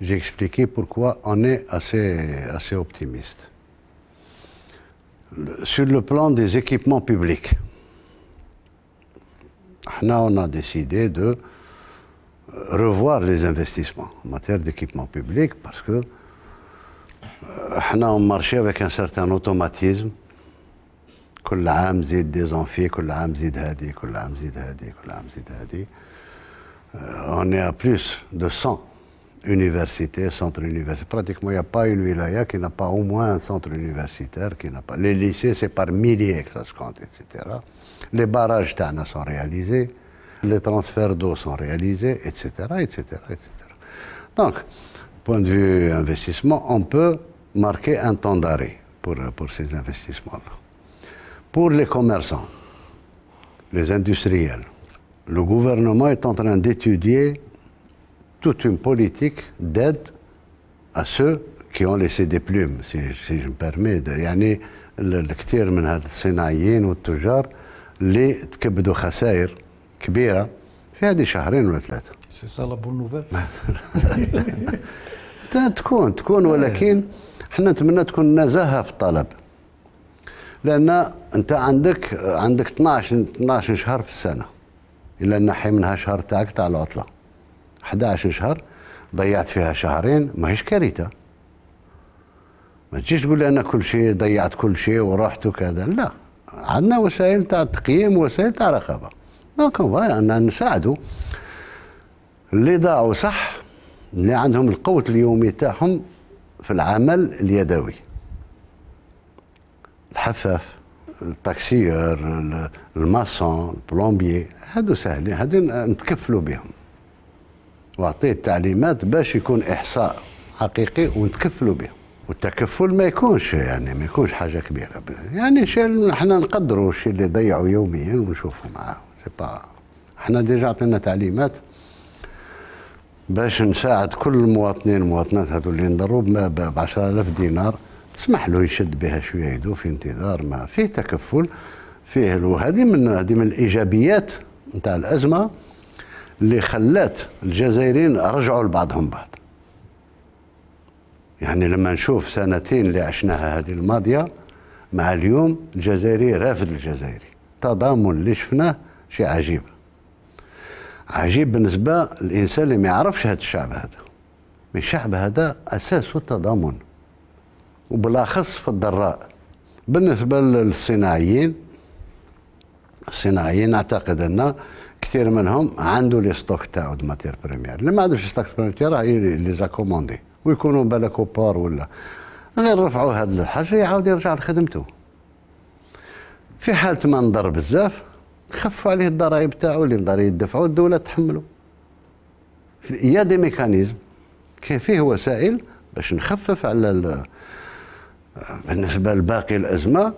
j'ai expliqué pourquoi on est assez, assez optimiste. sur le plan des équipements publics, on a décidé de revoir les investissements en matière d'équipements publics parce que احنا مارشي افيك ان سارتان اوتوماتيزم كل عام on est à plus de 100 universités, centres universitaires. Pratiquement, il n'y a pas une wilaya qui n'a pas au moins un centre universitaire, qui n'a pas. Les lycées, c'est par milliers que ça se compte, etc. Les barrages d'Anna sont réalisés, les transferts d'eau sont réalisés, etc., etc., etc. Donc, point de vue investissement, on peut marquer un temps d'arrêt pour, pour ces investissements-là. Pour les commerçants, les industriels, le gouvernement est en train d'étudier toute une politique d'aide à ceux qui ont laissé des plumes, si, si je me permets. يعني الكثير من هاد الصناعيين والتجار اللي تكبدوا خسائر كبيره في هذه شهرين C'est ça la bonne nouvelle. تكون تكون ولكن حنا نتمنى تكون نزاهه في الطلب لان انت عندك عندك 12 12 شهر في السنه الا نحي منها شهر تاعك تاع العطله 11 شهر ضيعت فيها شهرين ماهيش كارثه ما تجيش تقول لي انا كل شيء ضيعت كل شيء ورحت وكذا لا عندنا وسائل تاع تقييم وسائل تاع رقابه دونك ان نساعدوا اللي ضاعوا صح اللي عندهم القوت اليومي تاعهم في العمل اليدوي الحفاف التاكسير الماسون البلومبيي هادو ساهلين هادو نتكفلوا بهم واعطيه التعليمات باش يكون احصاء حقيقي ونتكفلوا به والتكفل ما يكونش يعني ما يكونش حاجه كبيره يعني شيء احنا نقدروا الشيء اللي ضيعوا يوميا ونشوفوا معاه سي با احنا ديجا عطينا تعليمات باش نساعد كل المواطنين والمواطنات هذو اللي ينضروا ب 10000 دينار تسمح له يشد بها شويه يدو في انتظار ما فيه تكفل فيه وهذه من هذه من الايجابيات نتاع الازمه اللي خلات الجزائريين رجعوا لبعضهم بعض يعني لما نشوف سنتين اللي عشناها هذه الماضيه مع اليوم الجزائري رافد الجزائري تضامن اللي شفناه شيء عجيب عجيب بالنسبه للانسان اللي ما يعرفش هذا الشعب هذا من الشعب هذا اساسه التضامن وبالاخص في الضراء بالنسبه للصناعيين الصناعيين اعتقد ان كثير منهم عنده لي ستوك تاعو دو ماتير بريمير اللي ما عندوش ستوك بريمير راه لي زاكوموندي ويكونوا بلا كوبار ولا غير رفعوا هذا الحاجه يعاود يرجع لخدمته في حاله ما نضر بزاف خفوا عليه الضرائب تاعو اللي نضر يدفعوا الدوله تحمله يا دي ميكانيزم كان فيه وسائل باش نخفف على بالنسبه لباقي الازمه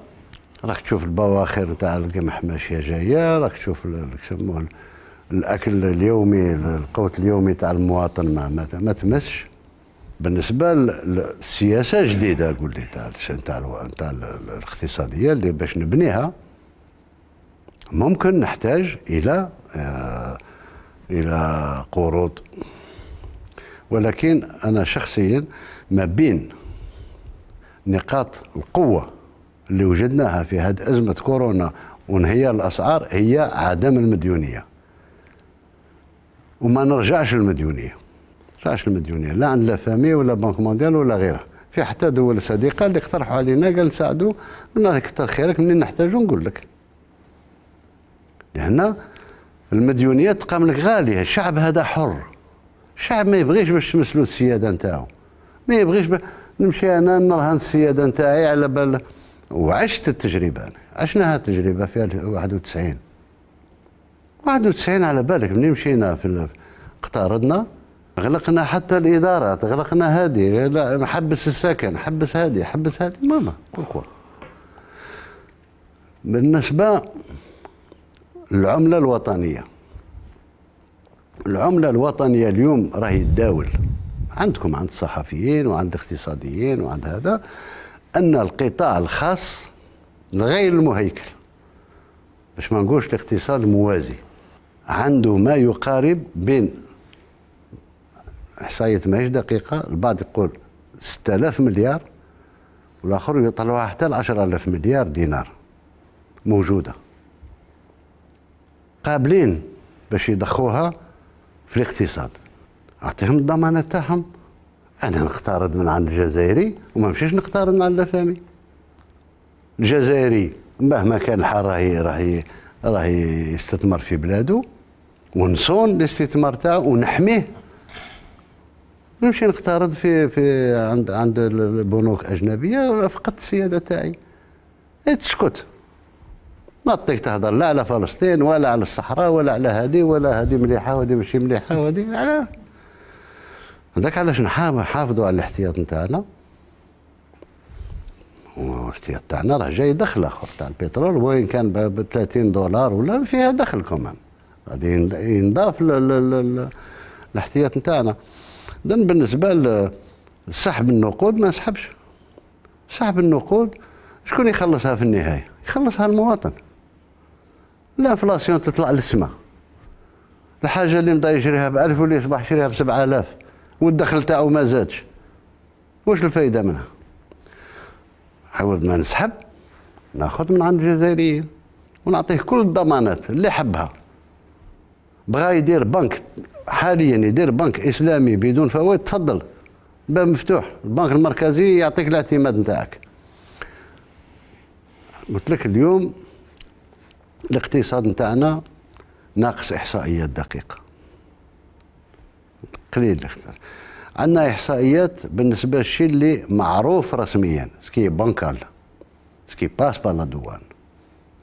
راك تشوف البواخر تاع القمح ماشيه جايه راك تشوف يسموه الاكل اليومي القوت اليومي تاع المواطن ما ما تمسش بالنسبه للسياسه جديده قول لي تاع تاع تاع الاقتصاديه اللي باش نبنيها ممكن نحتاج إلى آه، إلى قروض ولكن أنا شخصيا ما بين نقاط القوة اللي وجدناها في هذه أزمة كورونا وانهيار الأسعار هي عدم المديونية وما نرجعش للمديونيه نرجعش للمديونيه لا عند لا فامي ولا بنك مونديال ولا غيرها في حتى دول صديقة اللي اقترحوا علينا قال نساعدوا قلنا كثر خيرك منين نحتاجو نقول لك لأن المديونيات تقام لك غالية الشعب هذا حر الشعب ما يبغيش باش تمس السيادة نتاعو ما يبغيش نمشي أنا نرهن السيادة نتاعي على بال وعشت التجربة أنا عشناها التجربة في 91 91 على بالك منين مشينا في اقترضنا غلقنا حتى الادارات غلقنا هذه نحبس السكن حبس هذه حبس هذه ماما كل بالنسبه العملة الوطنية العملة الوطنية اليوم راهي تداول عندكم عند الصحفيين وعند الاقتصاديين وعند هذا أن القطاع الخاص غير المهيكل باش ما نقولش الاقتصاد الموازي عنده ما يقارب بين احصائيه ماهيش دقيقه البعض يقول 6000 مليار والاخر يطلعوها حتى 10000 مليار دينار موجوده قابلين باش يدخوها في الاقتصاد اعطيهم الضمانات تاعهم انا نقترض من عند الجزائري وما نمشيش نقترض من عند لافامي الجزائري مهما كان الحال راهي راهي راهي يستثمر في بلاده ونصون الاستثمار تاعه ونحميه نمشي نقترض في في عند عند البنوك الاجنبيه فقدت السياده تاعي إيه، تسكت ما تطيق تهضر لا على فلسطين ولا على الصحراء ولا على هذه ولا هذه مليحه وهذه ماشي مليحه وهذه على هذاك علاش نحافظوا على الاحتياط نتاعنا والاحتياط تاعنا راه جاي دخل اخر تاع البترول وان كان ب 30 دولار ولا فيها دخل كمان غادي ينضاف الاحتياط نتاعنا اذا بالنسبه لسحب النقود ما نسحبش سحب النقود شكون يخلصها في النهايه يخلصها المواطن الانفلاسيون تطلع للسما الحاجه اللي مضى يشريها ب 1000 واللي يصبح يشريها ب 7000 والدخل تاعو ما زادش واش الفائده منها حاول ما نسحب ناخذ من عند الجزائريين ونعطيه كل الضمانات اللي حبها بغا يدير بنك حاليا يدير بنك اسلامي بدون فوائد تفضل باب مفتوح البنك المركزي يعطيك الاعتماد نتاعك قلت لك اليوم الاقتصاد نتاعنا ناقص احصائيات دقيقه قليل الاقتصاد عندنا احصائيات بالنسبه للشيء اللي معروف رسميا سكي بانكال سكي باس بار لا دوان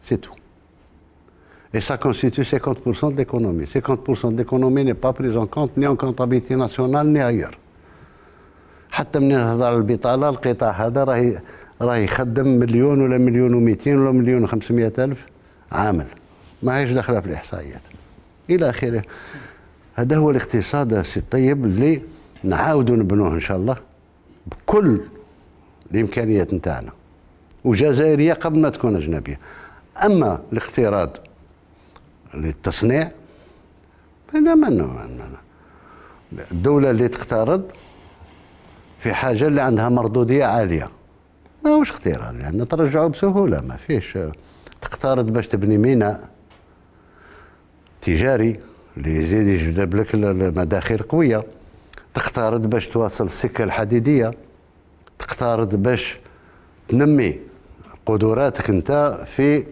سي تو Et ça constitue 50% de l'économie. 50% de l'économie n'est pas prise en compte ni en comptabilité nationale ni ailleurs. حتى من نهضر على البطاله القطاع هذا راهي راهي يخدم مليون ولا مليون و200 ولا مليون و500 الف عامل ما هيش دخلها في الاحصائيات الى اخره هذا هو الاقتصاد السي الطيب اللي نعاودوا نبنوه ان شاء الله بكل الامكانيات نتاعنا وجزائريه قبل ما تكون اجنبيه اما الاقتراض للتصنيع هذا ما الدوله اللي تقترض في حاجه اللي عندها مردوديه عاليه ما هوش اقتراض يعني ترجعوا بسهوله ما فيش تقترض باش تبني ميناء تجاري اللي يزيد يجذب لك المداخيل قويه تقترض باش تواصل السكه الحديديه تقترض باش تنمي قدراتك انت في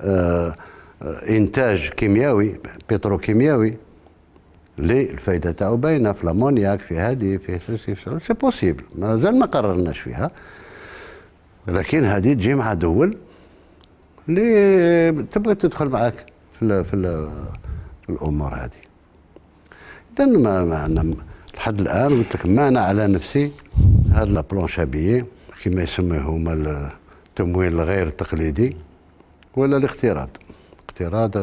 آه، آه، انتاج كيميائي بتروكيميائي لي الفائده تاعو باينه في الامونياك في هذه في سي بوسيبل مازال ما قررناش فيها لكن هذه تجي مع دول اللي تبغي تدخل معاك في الـ في, الـ في الامور هذه اذا ما, عندنا لحد الان قلت لك ما انا على نفسي هاد لا بلونش ابيي كما يسميه هما التمويل الغير التقليدي ولا الاقتراض اقتراض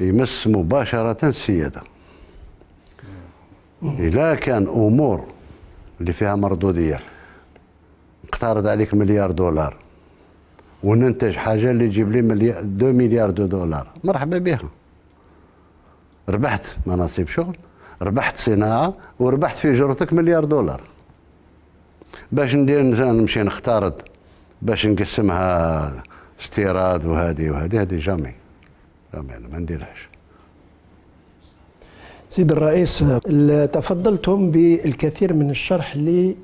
يمس مباشره السياده الا كان امور اللي فيها مردوديه اقترض عليك مليار دولار وننتج حاجه اللي تجيب لي 2 مليار دو دولار مرحبا بها ربحت مناصب شغل ربحت صناعه وربحت في جرتك مليار دولار باش ندير نمشي نختارد باش نقسمها استيراد وهذه وهذه هذه جامي جامي ما نديرهاش سيد الرئيس تفضلتم بالكثير من الشرح لي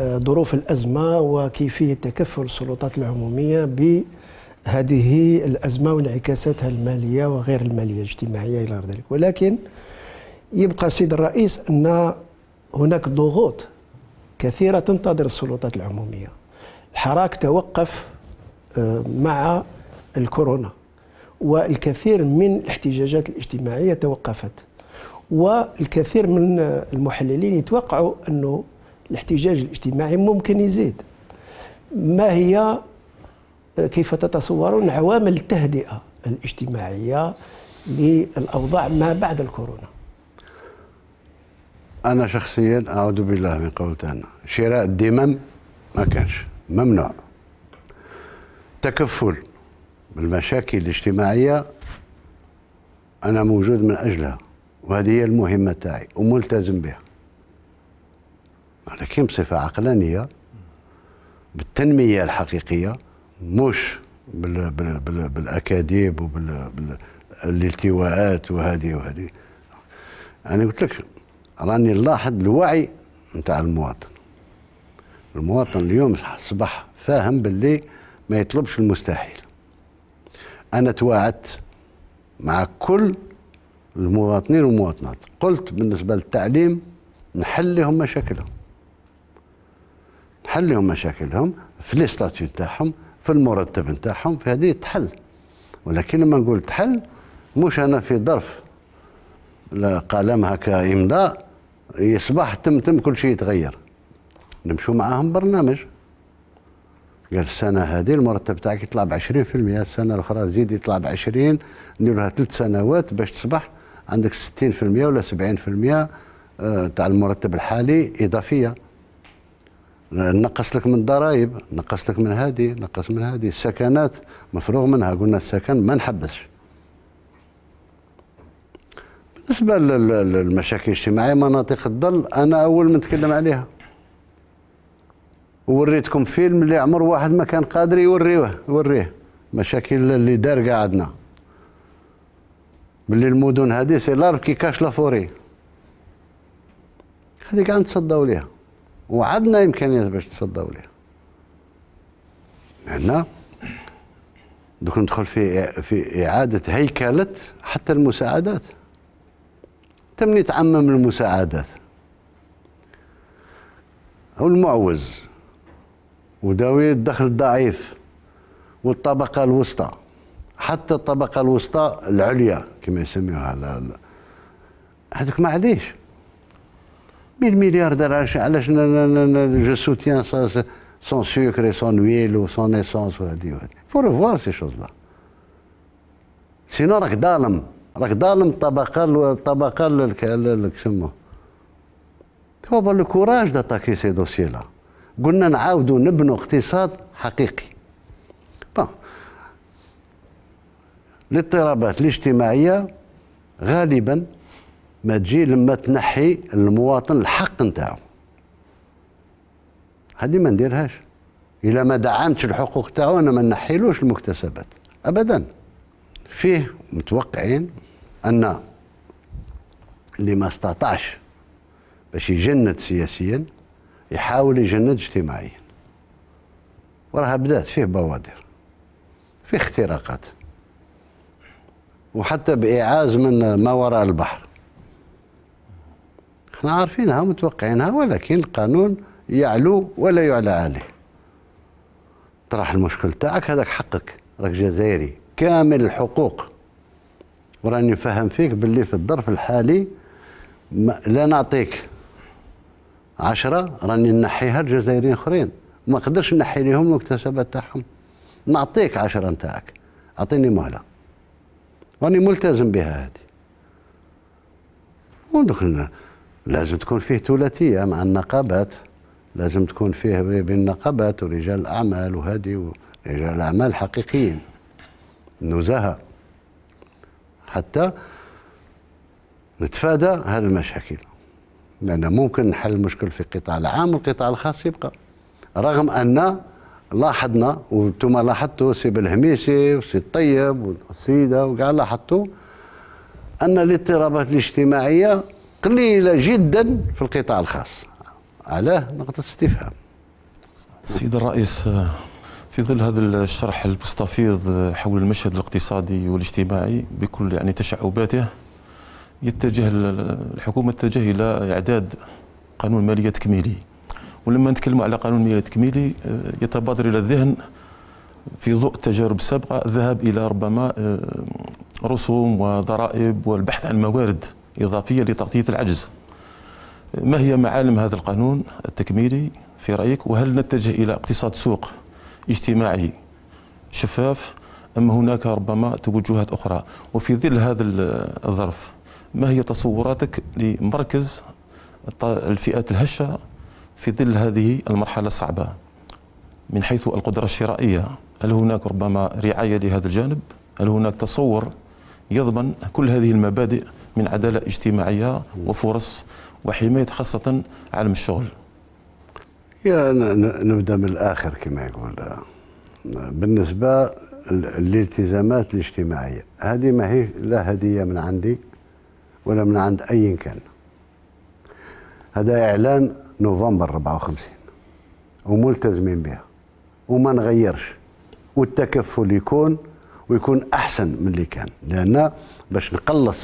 ظروف الأزمة وكيفية تكفل السلطات العمومية بهذه الأزمة وانعكاساتها المالية وغير المالية الاجتماعية إلى غير ذلك ولكن يبقى سيد الرئيس أن هناك ضغوط كثيرة تنتظر السلطات العمومية الحراك توقف آه، مع الكورونا والكثير من الاحتجاجات الاجتماعية توقفت والكثير من المحللين يتوقعوا أنه الاحتجاج الاجتماعي ممكن يزيد ما هي آه، كيف تتصورون عوامل التهدئة الاجتماعية للأوضاع ما بعد الكورونا أنا شخصيا أعوذ بالله من قولت أنا شراء الدمم ما كانش ممنوع تكفل بالمشاكل الاجتماعية أنا موجود من أجلها وهذه هي المهمة تاعي وملتزم بها لكن بصفة عقلانية بالتنمية الحقيقية مش بالـ بالـ بالـ بالأكاذيب وبالالتواءات وهذه وهذه أنا قلت لك راني نلاحظ الوعي نتاع المواطن المواطن اليوم أصبح فاهم باللي ما يطلبش المستحيل أنا تواعدت مع كل المواطنين والمواطنات قلت بالنسبة للتعليم نحل لهم مشاكلهم حل لهم مشاكلهم في لي ستاتيو نتاعهم في المرتب نتاعهم في هذه تحل ولكن لما نقول تحل مش انا في ظرف قلم هكا امضاء يصبح تم تم كل شيء يتغير نمشوا معاهم برنامج قال السنة هذه المرتب تاعك يطلع ب 20% السنة الأخرى زيد يطلع ب 20 نديرها ثلاث سنوات باش تصبح عندك 60% ولا 70% آه، تاع المرتب الحالي إضافية نقص لك من الضرائب نقص لك من هذه نقص من هذه السكنات مفروغ منها قلنا السكن ما نحبسش بالنسبه للمشاكل الاجتماعيه مناطق الضل انا اول من نتكلم عليها ووريتكم فيلم اللي عمر واحد ما كان قادر يوريه يوريه مشاكل اللي دار قاعدنا عندنا باللي المدن هذه سي لارب كي كاش لافوري هذه كاع نتصداو ليها وعندنا امكانيات باش نتصدوا ليها هنا دوك ندخل في في اعاده هيكله حتى المساعدات تمني تعمم المساعدات هو المعوز وداوي الدخل الضعيف والطبقه الوسطى حتى الطبقه الوسطى العليا كما يسميوها هذوك معليش 1000 مليار درهم علاش جو سوتيان سون سكر سون ويل وسون اسونس وهذه وهذه فو ريفوار سي شوز لا سينو راك ظالم راك ظالم الطبقه الطبقه اللي تو تو لو كوراج داتاكي سي دوسي لا قلنا نعاودوا نبنوا اقتصاد حقيقي بون الاضطرابات الاجتماعيه غالبا ما تجي لما تنحي المواطن الحق نتاعو هذه ما نديرهاش الا ما دعمتش الحقوق تاعو انا ما نحيلوش المكتسبات ابدا فيه متوقعين ان اللي ما استطاعش باش يجند سياسيا يحاول يجند اجتماعيا وراها بدات فيه بوادر فيه اختراقات وحتى باعاز من ما وراء البحر احنا عارفينها ومتوقعينها ولكن القانون يعلو ولا يعلى عليه طرح المشكل تاعك هذاك حقك راك جزائري كامل الحقوق وراني نفهم فيك باللي في الظرف الحالي لا نعطيك عشرة راني نحيها لجزائريين اخرين ما نقدرش نحي لهم المكتسبات تاعهم نعطيك عشرة نتاعك اعطيني مهلة راني ملتزم بها هذه وندخل لازم تكون فيه ثلاثيه مع النقابات لازم تكون فيه بين النقابات ورجال الاعمال وهذه رجال الاعمال حقيقيين نزهه حتى نتفادى هذه المشاكل لان ممكن نحل المشكل في القطاع العام والقطاع الخاص يبقى رغم ان لاحظنا وانتم لاحظتوا سي بالهميسي وسي الطيب والسيده وكاع لاحظتوا ان الاضطرابات الاجتماعيه قليله جدا في القطاع الخاص علاه نقطه استفهام سيد الرئيس آه، في ظل هذا الشرح المستفيض آه، حول المشهد الاقتصادي والاجتماعي بكل يعني تشعباته يتجه الحكومه تتجه الى اعداد قانون ماليه تكميلي ولما نتكلم على قانون ماليه تكميلي آه، يتبادر الى الذهن في ضوء تجارب سابقه الذهاب الى ربما رسوم وضرائب والبحث عن موارد إضافية لتغطية العجز ما هي معالم هذا القانون التكميلي في رأيك وهل نتجه إلى اقتصاد سوق اجتماعي شفاف أم هناك ربما توجهات أخرى وفي ظل هذا الظرف ما هي تصوراتك لمركز الفئات الهشة في ظل هذه المرحلة الصعبة من حيث القدرة الشرائية هل هناك ربما رعاية لهذا الجانب هل هناك تصور يضمن كل هذه المبادئ من عدالة اجتماعية وفرص وحماية خاصة عالم الشغل يا نبدأ من الآخر كما يقول بالنسبة للالتزامات الاجتماعية هذه ما هي لا هدية من عندي ولا من عند أي كان هذا إعلان نوفمبر 54 وملتزمين بها وما نغيرش والتكفل يكون ويكون احسن من اللي كان لان باش نقلص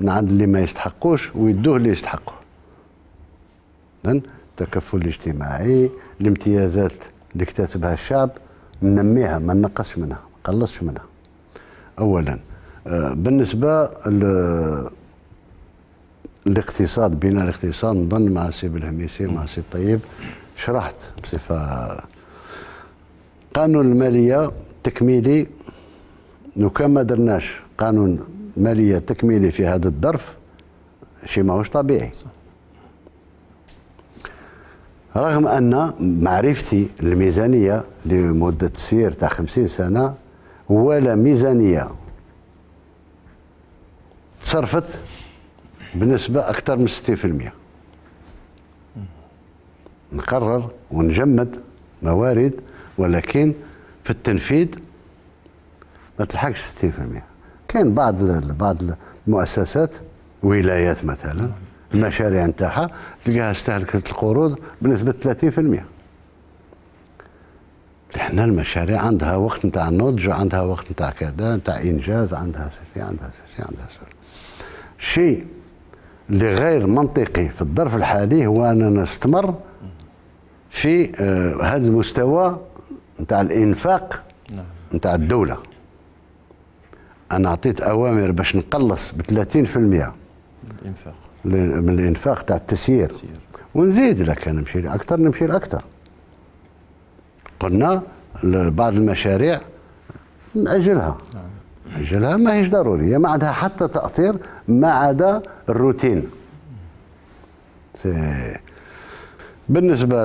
من عند اللي ما يستحقوش ويدوه اللي يستحقه التكفل الاجتماعي الامتيازات اللي اكتسبها الشعب ننميها ما ننقصش منها ما نقلصش منها اولا آه، بالنسبه الاقتصاد بناء الاقتصاد نظن مع السي الهميسي مع السي الطيب شرحت بصفه قانون الماليه تكميلي كان ما درناش قانون مالية تكميلي في هذا الظرف شيء ماهوش طبيعي صح. رغم أن معرفتي الميزانية لمدة سير تاع 50 سنة ولا ميزانية تصرفت بنسبة أكثر من 60% نقرر ونجمد موارد ولكن في التنفيذ ما تلحقش 60% كاين بعض بعض المؤسسات ولايات مثلا المشاريع نتاعها تلقاها استهلكت القروض بنسبه 30% احنا المشاريع عندها وقت نتاع النضج عندها وقت نتاع كذا نتاع انجاز عندها سيتي عندها سيتي عندها سيتي شيء اللي غير منطقي في الظرف الحالي هو اننا نستمر في آه، هذا المستوى نتاع الانفاق نعم. نتاع الدوله انا اعطيت اوامر باش نقلص ب 30% الانفاق من الانفاق تاع التسيير ونزيد لك انا نمشي اكثر نمشي لاكثر قلنا بعض المشاريع ناجلها نعم. ناجلها ماهيش ضروريه ما عندها حتى تاثير ما عدا الروتين سي بالنسبه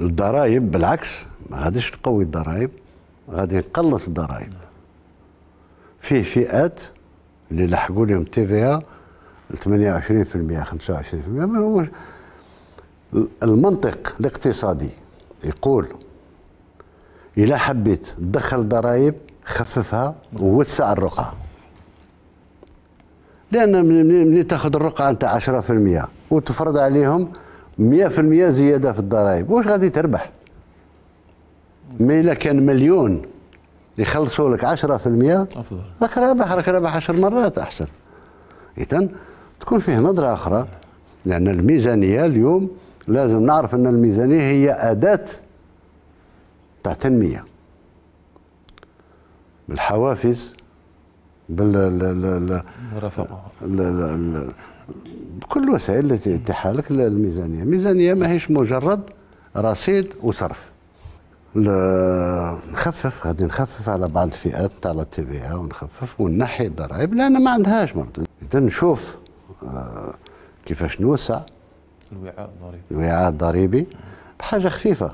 للضرائب بالعكس ما غاديش تقوي الضرائب غادي نقلص الضرائب فيه فئات اللي لحقوا لهم تي في 28% 25% المنطق الاقتصادي يقول الى حبيت تدخل ضرائب خففها ووسع الرقعة لأن من تاخذ الرقعة أنت 10% وتفرض عليهم 100% زيادة في الضرائب واش غادي تربح؟ مي الا كان مليون يخلصوا لك 10% افضل راك رابح راك رابح 10 مرات احسن اذا تكون فيه نظره اخرى لان الميزانيه اليوم لازم نعرف ان الميزانيه هي اداه تاع تنميه بالحوافز بال بكل الوسائل التي تحالك الميزانيه الميزانيه ماهيش مجرد رصيد وصرف نخفف غادي نخفف على بعض الفئات تاع لا تي في ونخفف ونحي الضرائب لان ما عندهاش مرض اذا نشوف آه، كيفاش نوسع الوعاء الضريبي الوعاء الضريبي بحاجه خفيفه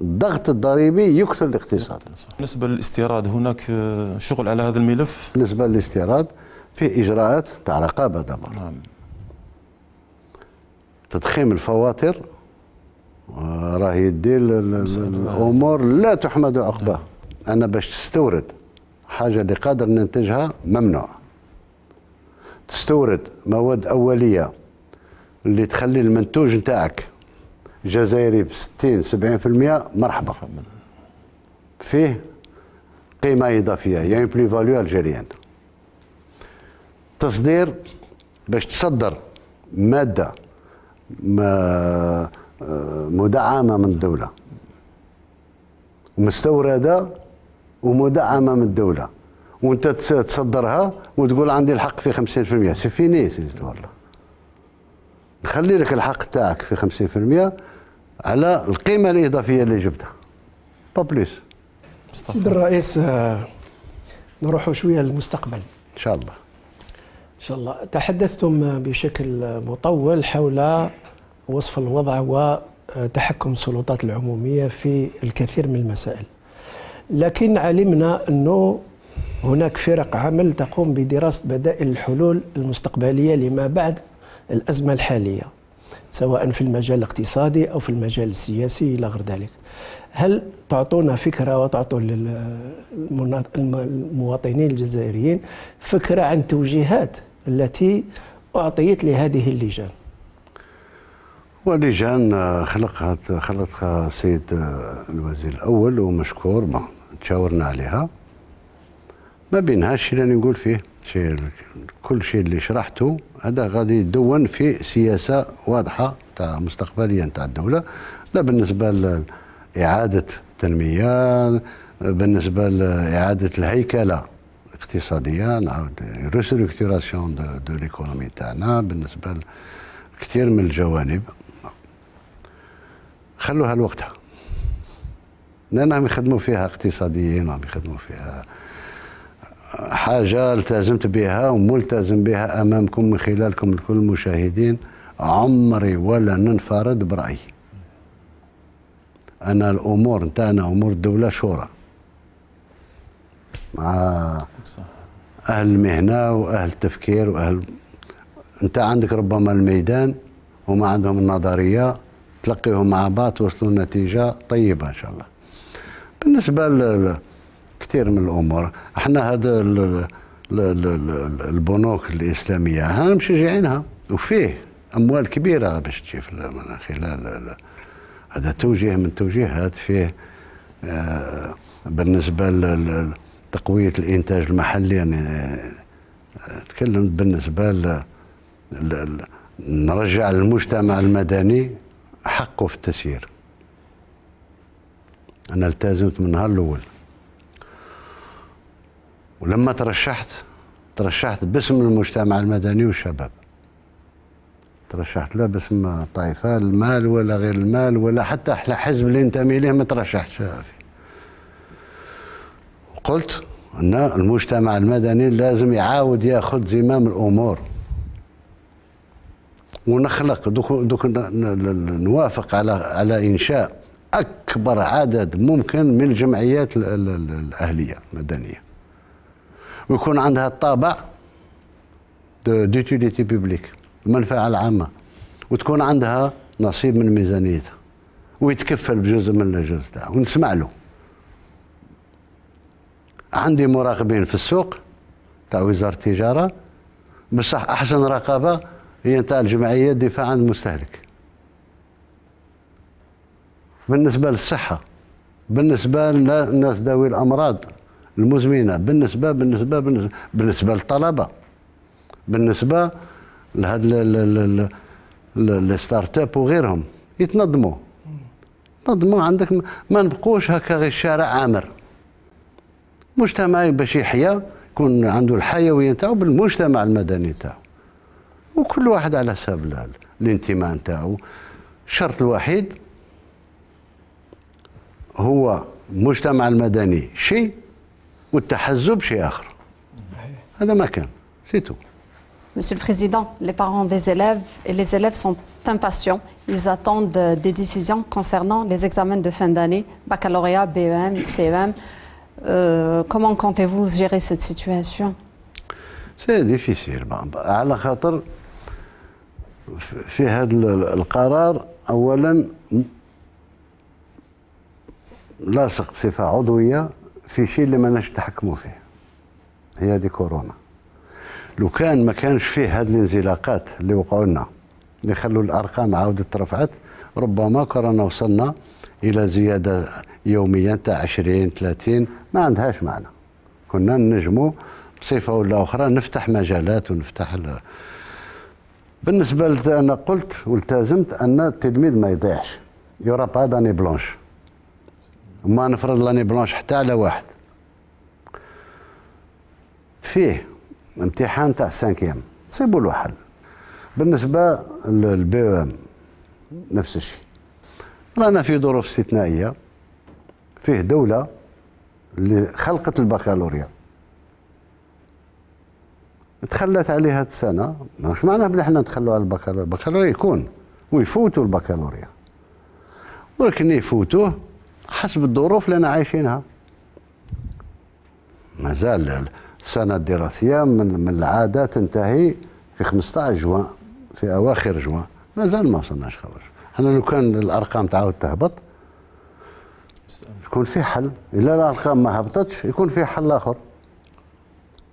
الضغط الضريبي يقتل الاقتصاد بالنسبه للاستيراد هناك آه، شغل على هذا الملف بالنسبه للاستيراد في اجراءات تاع رقابه دابا نعم تضخيم الفواتير راه يدي الامور لا تحمد عقباه انا باش تستورد حاجه اللي قادر ننتجها ممنوع تستورد مواد اوليه اللي تخلي المنتوج نتاعك جزائري ب 60 70% مرحبا فيه قيمه اضافيه يعني بلي فاليو الجيريان تصدير باش تصدر ماده ما مدعمة من الدولة مستوردة ومدعمة من الدولة وانت تصدرها وتقول عندي الحق في 50% سي فيني سي والله نخلي لك الحق تاعك في 50% على القيمة الإضافية اللي جبتها با بليس سيد الرئيس آه، نروحوا شوية للمستقبل إن شاء الله إن شاء الله تحدثتم بشكل مطول حول وصف الوضع وتحكم السلطات العمومية في الكثير من المسائل لكن علمنا أنه هناك فرق عمل تقوم بدراسة بدائل الحلول المستقبلية لما بعد الأزمة الحالية سواء في المجال الاقتصادي أو في المجال السياسي إلى غير ذلك هل تعطونا فكرة وتعطوا للمواطنين الجزائريين فكرة عن توجيهات التي أعطيت لهذه اللجان ولجان خلقها خلقها السيد الوزير الاول ومشكور ما تشاورنا عليها ما بينهاش اللي نقول فيه شيء كل شيء اللي شرحته هذا غادي يدون في سياسه واضحه تاع مستقبليه تاع الدوله لا بالنسبه لاعاده التنميه بالنسبه لاعاده الهيكله الاقتصاديه نعاود ريستركتوراسيون دو ليكونومي تاعنا بالنسبه كثير من الجوانب خلوها لوقتها لان عم يخدموا فيها اقتصاديين عم يخدموا فيها حاجه التزمت بها وملتزم بها امامكم من خلالكم الكل المشاهدين عمري ولا ننفرد برايي انا الامور نتاعنا امور الدوله شورى مع اهل المهنه واهل التفكير واهل انت عندك ربما الميدان وما عندهم النظريه تلقيهم مع بعض توصلوا لنتيجة طيبة إن شاء الله بالنسبة لكثير من الأمور احنا هذا البنوك الإسلامية احنا مشجعينها وفيه أموال كبيرة باش تجي من خلال هذا توجيه من توجيهات فيه آه، بالنسبة لتقوية الإنتاج المحلي يعني آه، تكلمت بالنسبة ل نرجع للمجتمع المدني حقه في التسيير أنا التزمت من النهار الأول ولما ترشحت ترشحت باسم المجتمع المدني والشباب ترشحت لا باسم طائفة المال ولا غير المال ولا حتى أحلى حزب اللي انتمي ليه ما ترشحتش قلت وقلت أن المجتمع المدني لازم يعاود ياخذ زمام الأمور ونخلق دوك دوك نوافق على على انشاء اكبر عدد ممكن من الجمعيات الاهليه المدنيه ويكون عندها الطابع دوتيليتي بيبليك المنفعه العامه وتكون عندها نصيب من ميزانيتها ويتكفل بجزء من الجزء تاعها ونسمع له عندي مراقبين في السوق تاع وزاره التجاره بصح احسن رقابه هي نتاع الجمعية الدفاع عن المستهلك بالنسبة للصحة بالنسبة للناس ذوي الأمراض المزمنة بالنسبة بالنسبة بالنسبة, بالنسبة للطلبة بالنسبة لهاد الستارت اب وغيرهم يتنظموا تنظموا عندك ما نبقوش هكا غير الشارع عامر مجتمع باش يحيا يكون عنده الحيويه نتاعو بالمجتمع المدني نتاعو وكل واحد على حساب الانتماء نتاعو الشرط الوحيد هو المجتمع المدني شيء والتحزب شيء اخر هذا ما كان سيتو Monsieur le Président, les parents des élèves et les élèves sont impatients. Ils attendent des décisions concernant les examens de fin d'année, baccalauréat, BEM, CEM. Euh, comment comptez-vous gérer cette situation C'est difficile. في هذا القرار اولا لاصق صفه عضويه في شيء اللي ما نتحكموا فيه هي دي كورونا لو كان ما كانش فيه هاد الانزلاقات اللي وقعوا لنا اللي خلوا الارقام عاودت رفعت ربما كورونا وصلنا الى زياده يوميه تاع 20 30 ما عندهاش معنى كنا نجموا بصفه ولا اخرى نفتح مجالات ونفتح بالنسبه انا قلت والتزمت ان التلميذ ما يضيعش يورا با داني بلونش ما نفرض لاني بلونش حتى على واحد فيه امتحان تاع سانكيام سيبوا له حل بالنسبه للبي ام e نفس الشيء رانا في ظروف استثنائيه فيه دوله اللي خلقت البكالوريا تخلت عليها سنة مش معناه بلي حنا نتخلوا على البكالوريا البكالوريا يكون ويفوتوا البكالوريا ولكن يفوتوه حسب الظروف اللي انا عايشينها مازال السنة الدراسية من, من العادة تنتهي في 15 جوان في أواخر جوان مازال ما وصلناش خبر احنا لو كان الأرقام تعاود تهبط يكون في حل إلا الأرقام ما هبطتش يكون في حل آخر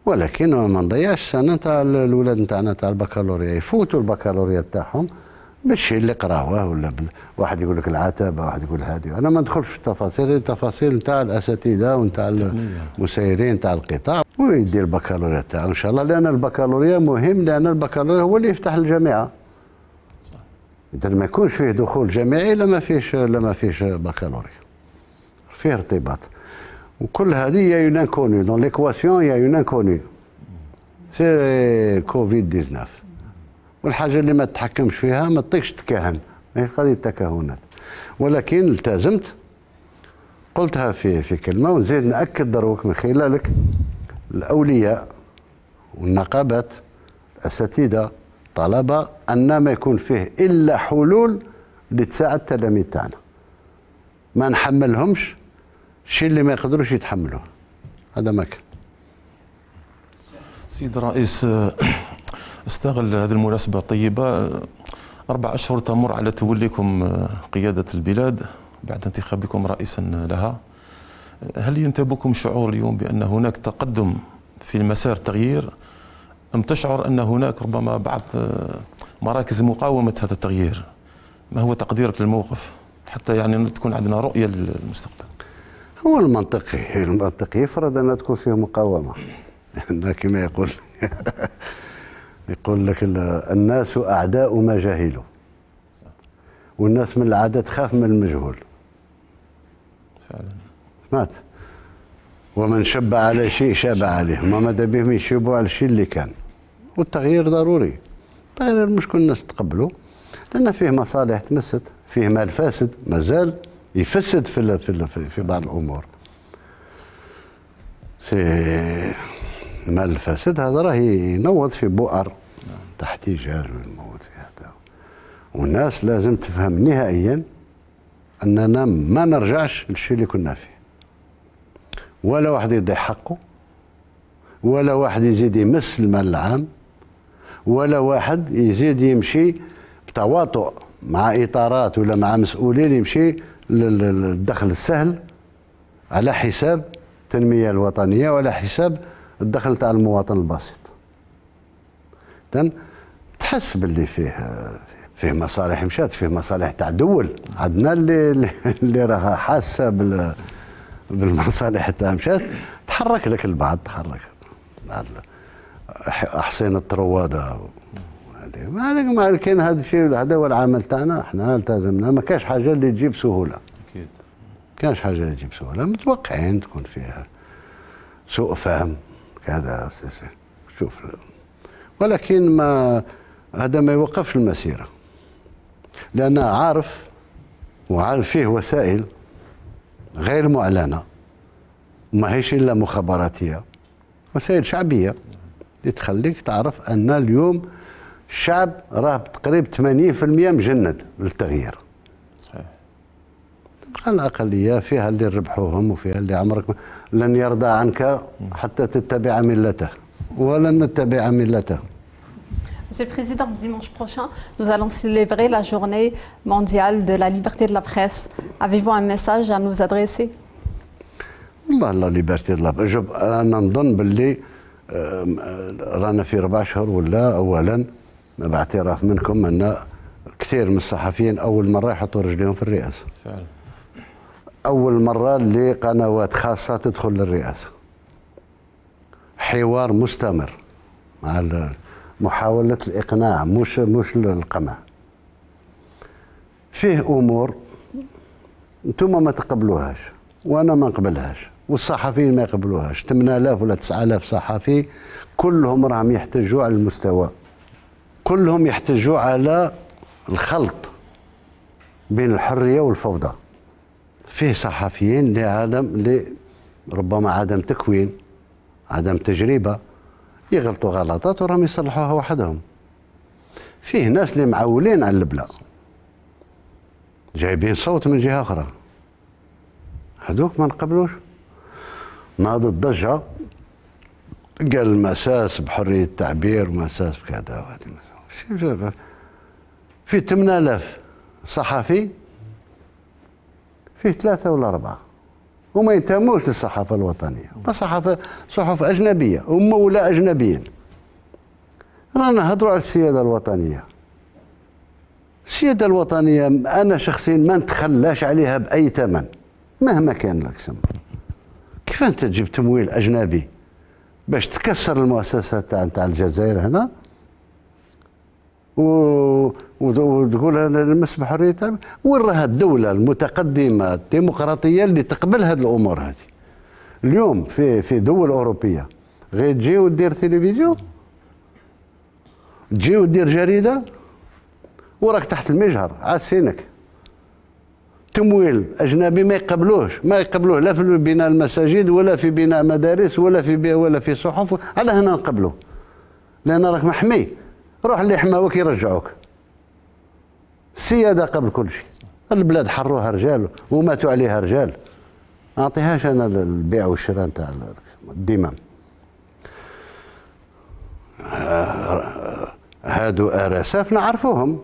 ولكن ما نضيعش سنه تاع الاولاد نتاعنا تاع البكالوريا يفوتوا البكالوريا تاعهم بالشيء اللي قراوه ولا بل... واحد يقول لك العتبه واحد يقول هذه انا ما ندخلش في التفاصيل التفاصيل نتاع الاساتذه ونتاع المسيرين نتاع القطاع ويدير البكالوريا تاعه ان شاء الله لان البكالوريا مهم لان البكالوريا هو اللي يفتح الجامعه اذا ما يكونش فيه دخول جامعي لما ما فيش لما ما فيش بكالوريا فيه ارتباط وكل هذه يا اون انكوني دون ليكواسيون يا اون انكوني سي كوفيد 19 والحاجه اللي ما تتحكمش فيها ما تطيقش تكهن ماهيش قضيه التكهنات ولكن التزمت قلتها في في كلمه ونزيد ناكد دروك من خلالك الاولياء والنقابات الاساتذه الطلبه ان ما يكون فيه الا حلول لتساعد التلاميذ تاعنا ما نحملهمش الشيء اللي ما يقدروش يتحملوه هذا ما كان سيد الرئيس استغل هذه المناسبة الطيبة أربع أشهر تمر على توليكم آه، قيادة البلاد بعد انتخابكم رئيسا لها هل ينتابكم شعور اليوم بأن هناك تقدم في مسار التغيير أم تشعر أن هناك ربما بعض آه، مراكز مقاومة هذا التغيير ما هو تقديرك للموقف حتى يعني تكون عندنا رؤية للمستقبل هو المنطقي المنطقي يفرض أن تكون فيه مقاومة أن كما يقول يقول لك الناس أعداء ما جهلوا والناس من العادة تخاف من المجهول فعلا سمعت ومن شب على شيء شاب عليه ما مدى بهم يشيبوا على الشيء اللي كان والتغيير ضروري التغيير مش كل الناس تقبله لأن فيه مصالح تمست فيه مال فاسد مازال يفسد في في في بعض الامور سي ما الفاسد هذا راه ينوض في بؤر تحت احتجاج في هذا والناس لازم تفهم نهائيا اننا ما نرجعش للشيء اللي كنا فيه ولا واحد يضيع حقه ولا واحد يزيد يمس المال العام ولا واحد يزيد يمشي بتواطؤ مع اطارات ولا مع مسؤولين يمشي الدخل السهل على حساب التنمية الوطنية وعلى حساب الدخل تاع المواطن البسيط تن تحس باللي فيه فيه مصالح مشات فيه مصالح تاع دول عندنا اللي اللي راها حاسه بال بالمصالح تاع مشات تحرك لك البعض تحرك بعض احسين الطرواده ما عليك ما كاين هذا الشيء هذا هو العمل تاعنا احنا التزمنا ما كاش حاجه اللي تجيب سهوله اكيد كانش حاجه اللي تجيب سهوله متوقعين تكون فيها سوء فهم كذا شوف ولكن ما هذا ما يوقفش المسيره لان عارف وعارف فيه وسائل غير معلنه ما هيش الا مخابراتيه وسائل شعبيه اللي نعم. تخليك تعرف ان اليوم الشعب راه تقريب 80% مجند للتغيير صحيح بقى الأقلية فيها اللي ربحوهم وفيها اللي عمرك لن يرضى عنك حتى تتبع ملته ولن نتبع ملته Monsieur le Président, dimanche prochain, nous allons célébrer la journée mondiale de la liberté de la presse. Avez-vous un message à nous adresser والله لا ليبرتي دو لا انا نظن باللي آه، رانا في ربع شهور ولا اولا باعتراف منكم ان كثير من الصحفيين اول مره يحطوا رجليهم في الرئاسه فعلا اول مره لقنوات خاصه تدخل للرئاسه حوار مستمر مع محاوله الاقناع مش مش القمع فيه امور انتم ما تقبلوهاش وانا ما نقبلهاش والصحفيين ما يقبلوهاش 8000 ولا 9000 صحفي كلهم راهم يحتجوا على المستوى كلهم يحتجوا على الخلط بين الحرية والفوضى فيه صحفيين لعدم لربما عدم تكوين عدم تجربة يغلطوا غلطات وراهم يصلحوها وحدهم فيه ناس اللي معولين على البلا جايبين صوت من جهة أخرى هذوك ما نقبلوش ناض الضجة قال مساس بحرية التعبير مساس بكذا وهذه فيه 8000 صحفي فيه ثلاثة ولا أربعة وما ينتموش للصحافة الوطنية صحافة صحف أجنبية هم ولا أجنبيين رانا هضروا على السيادة الوطنية السيادة الوطنية أنا شخصيا ما نتخلاش عليها بأي ثمن مهما كان لك سم كيف أنت تجيب تمويل أجنبي باش تكسر المؤسسة تاع الجزائر هنا وتقول انا نمس بحريه وين راها الدوله المتقدمه الديمقراطيه اللي تقبل هذه الامور هذه اليوم في في دول اوروبيه غير تجي ودير تلفزيون تجي ودير جريده وراك تحت المجهر عاسينك تمويل اجنبي ما يقبلوش ما يقبلوه لا في بناء المساجد ولا في بناء مدارس ولا في ولا في صحف على هنا نقبلوه لان راك محمي روح اللي حماوك يرجعوك السياده قبل كل شيء البلاد حروها رجال وماتوا عليها رجال اعطيهاش انا البيع والشراء نتاع الدمام هادو اراساف نعرفوهم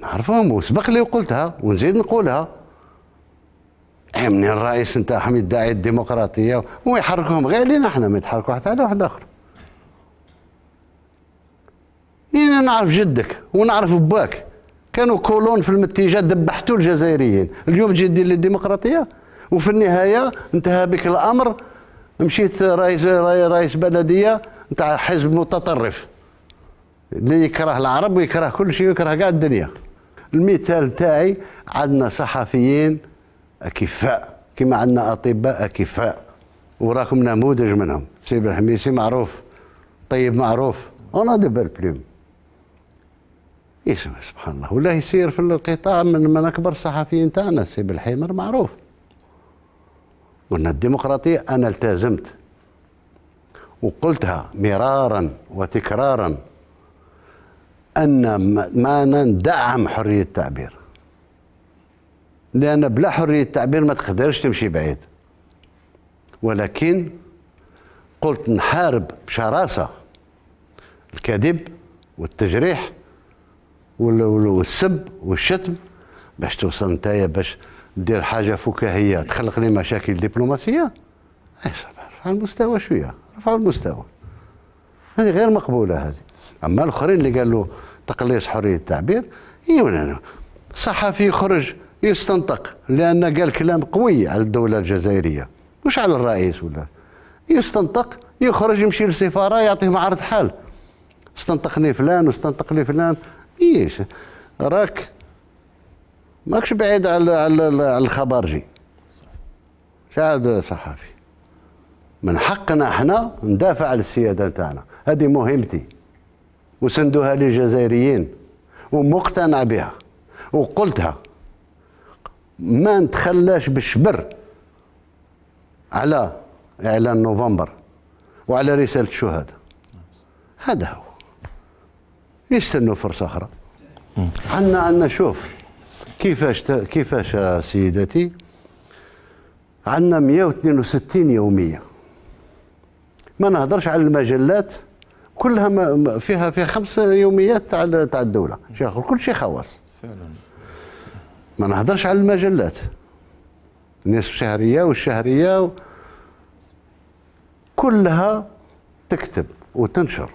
نعرفوهم وسبق لي وقلتها ونزيد نقولها امني الرئيس نتاعهم حميد داعي الديمقراطيه ويحركهم غير لينا احنا ما يتحركوا حتى على واحد اخر انا نعرف جدك ونعرف باك كانوا كولون في المتيجه دبحتوا الجزائريين اليوم تجي للديمقراطيه الديمقراطيه وفي النهايه انتهى بك الامر مشيت رئيس رئيس بلديه نتاع حزب متطرف اللي يكره العرب ويكره كل شيء ويكره كاع الدنيا المثال تاعي عندنا صحفيين اكفاء كما عندنا اطباء اكفاء وراكم نموذج منهم سي بن معروف طيب معروف اون دي بير بلوم اسم سبحان الله ولا يصير في القطاع من من اكبر الصحفيين تاعنا سي بالحيمر معروف قلنا الديمقراطيه انا التزمت وقلتها مرارا وتكرارا ان ما ندعم حريه التعبير لان بلا حريه التعبير ما تقدرش تمشي بعيد ولكن قلت نحارب بشراسه الكذب والتجريح والسب والشتم باش توصل نتايا باش دير حاجه فكاهيه تخلق لي مشاكل دبلوماسيه ايه رفع المستوى شويه رفع المستوى هذه غير مقبوله هذه اما الاخرين اللي قالوا تقليص حريه التعبير إيه، صحفي يخرج يستنطق لان قال كلام قوي على الدوله الجزائريه مش على الرئيس ولا يستنطق يخرج يمشي للسفاره يعطيهم عرض حال استنطقني فلان واستنطقني فلان ايش راك ماكش بعيد على على الخبرجي شاهد صحفي من حقنا احنا ندافع على السياده تاعنا هذه مهمتي وسندوها للجزائريين ومقتنع بها وقلتها ما نتخلاش بالشبر على اعلان نوفمبر وعلى رساله الشهداء هذا هو يستنوا فرصه اخرى عندنا عندنا شوف كيفاش كيفاش سيدتي عندنا 162 يوميه ما نهضرش على المجلات كلها ما فيها فيها خمس يوميات تاع تاع الدوله شيء اخر كل شيء خواص فعلا ما نهضرش على المجلات النصف شهريه والشهريه و... كلها تكتب وتنشر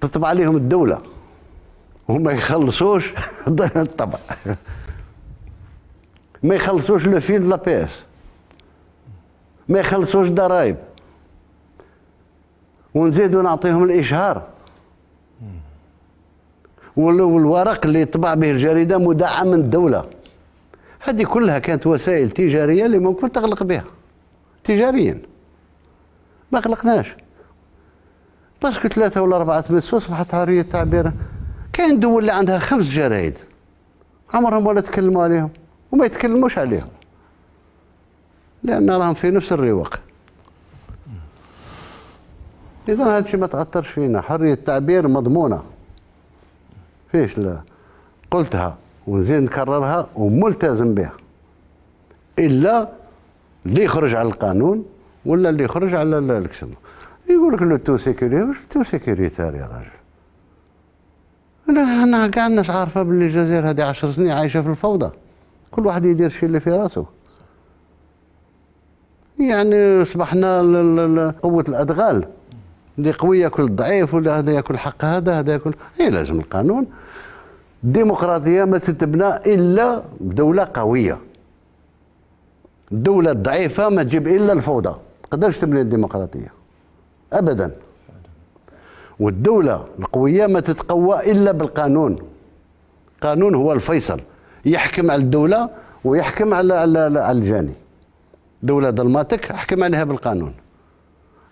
تطبع عليهم الدولة وهم يخلصوش الطبع ما يخلصوش لو فيل لاباس ما يخلصوش ضرائب ونزيدوا نعطيهم الاشهار والورق اللي طبع به الجريده مدعم من الدوله هذه كلها كانت وسائل تجاريه اللي ممكن تغلق بها تجاريا ما غلقناش باسكو ثلاثة ولا أربعة مسوس أصبحت حرية التعبير كاين دول اللي عندها خمس جرايد عمرهم ولا تكلموا عليهم وما يتكلموش عليهم لأن راهم في نفس الرواق إذا هذا الشيء ما تأثرش فينا حرية التعبير مضمونة فيش لا قلتها ونزيد نكررها وملتزم بها إلا اللي يخرج على القانون ولا اللي يخرج على الكسمه يقول لك لو تو سيكوري واش تو سيكوري يا راجل انا كاع الناس عارفه باللي الجزائر هذه عشر سنين عايشه في الفوضى كل واحد يدير الشيء اللي في راسه يعني اصبحنا قوه الادغال اللي قوي ياكل الضعيف ولا هذا ياكل حق هذا هذا ياكل اي لازم القانون الديمقراطيه ما تتبنى الا بدوله قويه الدوله الضعيفه ما تجيب الا الفوضى تقدرش تبني الديمقراطيه ابدا والدوله القويه ما تتقوى الا بالقانون القانون هو الفيصل يحكم على الدوله ويحكم على على, على الجاني دوله ظلماتك احكم عليها بالقانون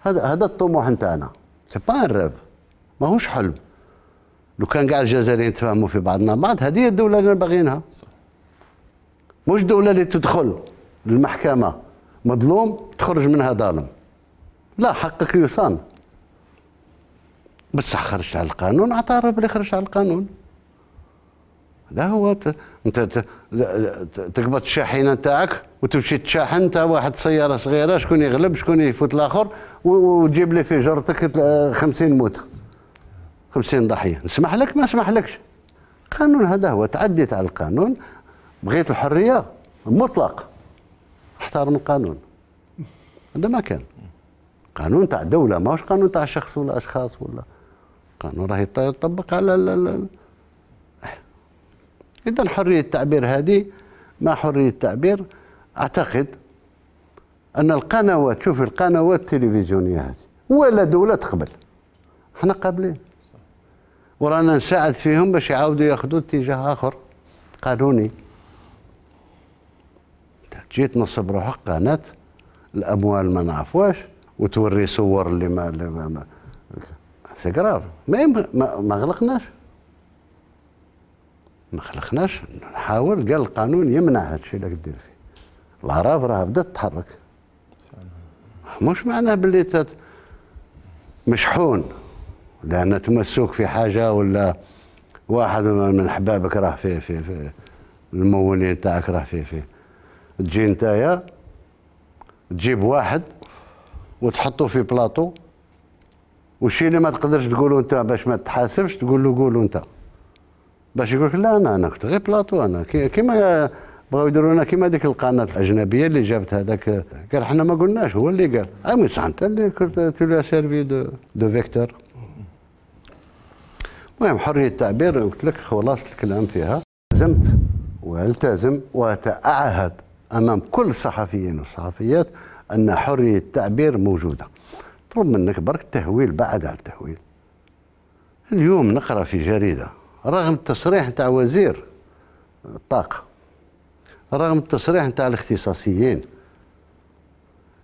هذا هذا الطموح نتاعنا سي با ان ريف ماهوش حلم لو كان كاع الجزائريين يتفاهموا في بعضنا بعض هذه هي الدوله اللي باغيينها مش دوله اللي تدخل للمحكمه مظلوم تخرج منها ظالم لا حقك يصان بصح خرجت على القانون اعترف بلي خرجت على القانون لا هو انت تقبض الشاحنه تاعك وتمشي تشاحن تاع واحد سياره صغيره شكون يغلب شكون يفوت الاخر وتجيب لي في جرتك 50 موت 50 ضحيه نسمح لك ما نسمح لكش قانون هذا هو تعديت على القانون بغيت الحريه مطلق احترم القانون هذا ما كان قانون تاع دولة ماهوش قانون تاع شخص ولا أشخاص ولا قانون راه يطبق على لا لا إيه. لا إذا حرية التعبير هذه مع حرية التعبير أعتقد أن القنوات شوف القنوات التلفزيونية هذه ولا دولة تقبل احنا قابلين ورانا نساعد فيهم باش يعاودوا ياخذوا اتجاه آخر قانوني جيت نصب روحك قناة الأموال ما نعرفوهاش وتوري صور اللي ما ما سي كراف ما, ما غلقناش ما خلقناش نحاول قال القانون يمنع هذا الشيء اللي كدير فيه الاعراف راه بدات تتحرك مش معناه باللي تت مشحون لان تمسوك في حاجه ولا واحد من احبابك راه في في في الممولين تاعك راه في في تجي نتايا تجيب واحد وتحطوه في بلاطو والشيء اللي ما تقدرش تقوله انت باش ما تحاسبش تقول له قوله انت باش يقول لك لا انا انا كنت غير بلاطو انا كيما بغاو يديروا لنا كيما ديك القناه الاجنبيه اللي جابت هذاك قال حنا ما قلناش هو اللي قال المهم صح انت اللي كنت تو سيرفي دو دو فيكتور المهم حريه التعبير قلت لك خلاصه الكلام فيها التزمت والتزم واتعهد امام كل الصحفيين والصحفيات ان حريه التعبير موجوده طلب منك برك التهويل بعد على التهويل اليوم نقرا في جريده رغم التصريح نتاع وزير الطاقه رغم التصريح نتاع الاختصاصيين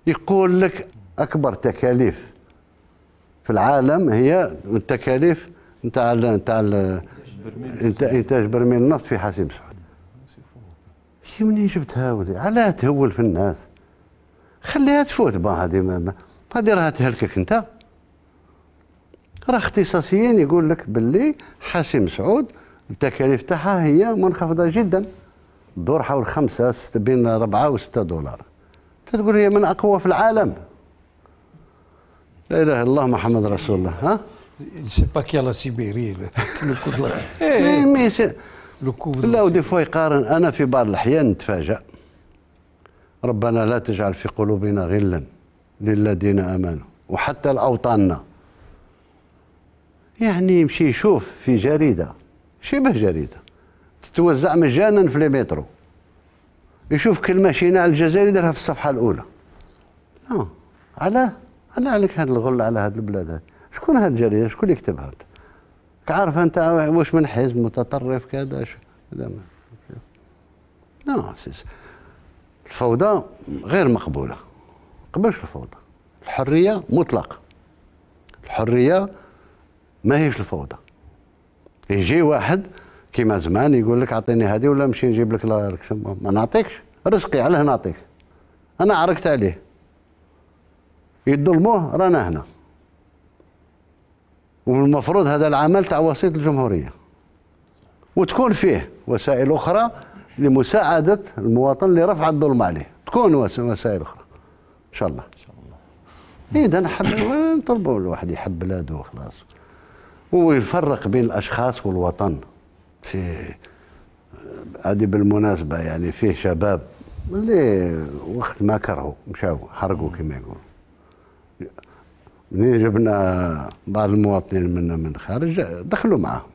يقول لك اكبر تكاليف في العالم هي التكاليف نتاع نتاع انتاج برميل النفط في حاسب سعود منين جبتها ولي علاه تهول في الناس خليها تفوت با هذه هذه راها تهلكك انت راه اختصاصيين يقول لك باللي حاسم سعود التكاليف تاعها هي منخفضه جدا دور حول خمسة بين ربعة وستة دولار تقول هي من أقوى في العالم لا إله إلا الله محمد رسول الله ها سي با كي لا سيبيري لو لا ودي فوا يقارن أنا في بعض الأحيان نتفاجئ ربنا لا تجعل في قلوبنا غلا للذين امنوا وحتى لاوطاننا يعني يمشي يشوف في جريده شبه جريده تتوزع مجانا في لي مترو يشوف كلمه شينا على الجزائر يديرها في الصفحه الاولى اه علاه على عليك هذا الغل على هذه البلاد شكون هذه الجريده شكون اللي كتبها عارف انت واش من حزب متطرف كذا لا الفوضى غير مقبوله قبلش الفوضى الحريه مطلقه الحريه ماهيش الفوضى يجي واحد كيما زمان يقول لك اعطيني هذه ولا نمشي نجيب لك ما نعطيكش رزقي علاه نعطيك انا عركت عليه يظلموه رانا هنا والمفروض هذا العمل تاع وسيط الجمهوريه وتكون فيه وسائل اخرى لمساعدة المواطن لرفع الظلم عليه تكون وسائل أخرى إن شاء الله إن شاء الله إذا نحب نطلبوا الواحد يحب بلاده وخلاص ويفرق بين الأشخاص والوطن سي هذه بالمناسبة يعني فيه شباب اللي وقت ما كرهوا مشاو حرقوا كما يقولوا منين جبنا بعض المواطنين منا من الخارج دخلوا معاهم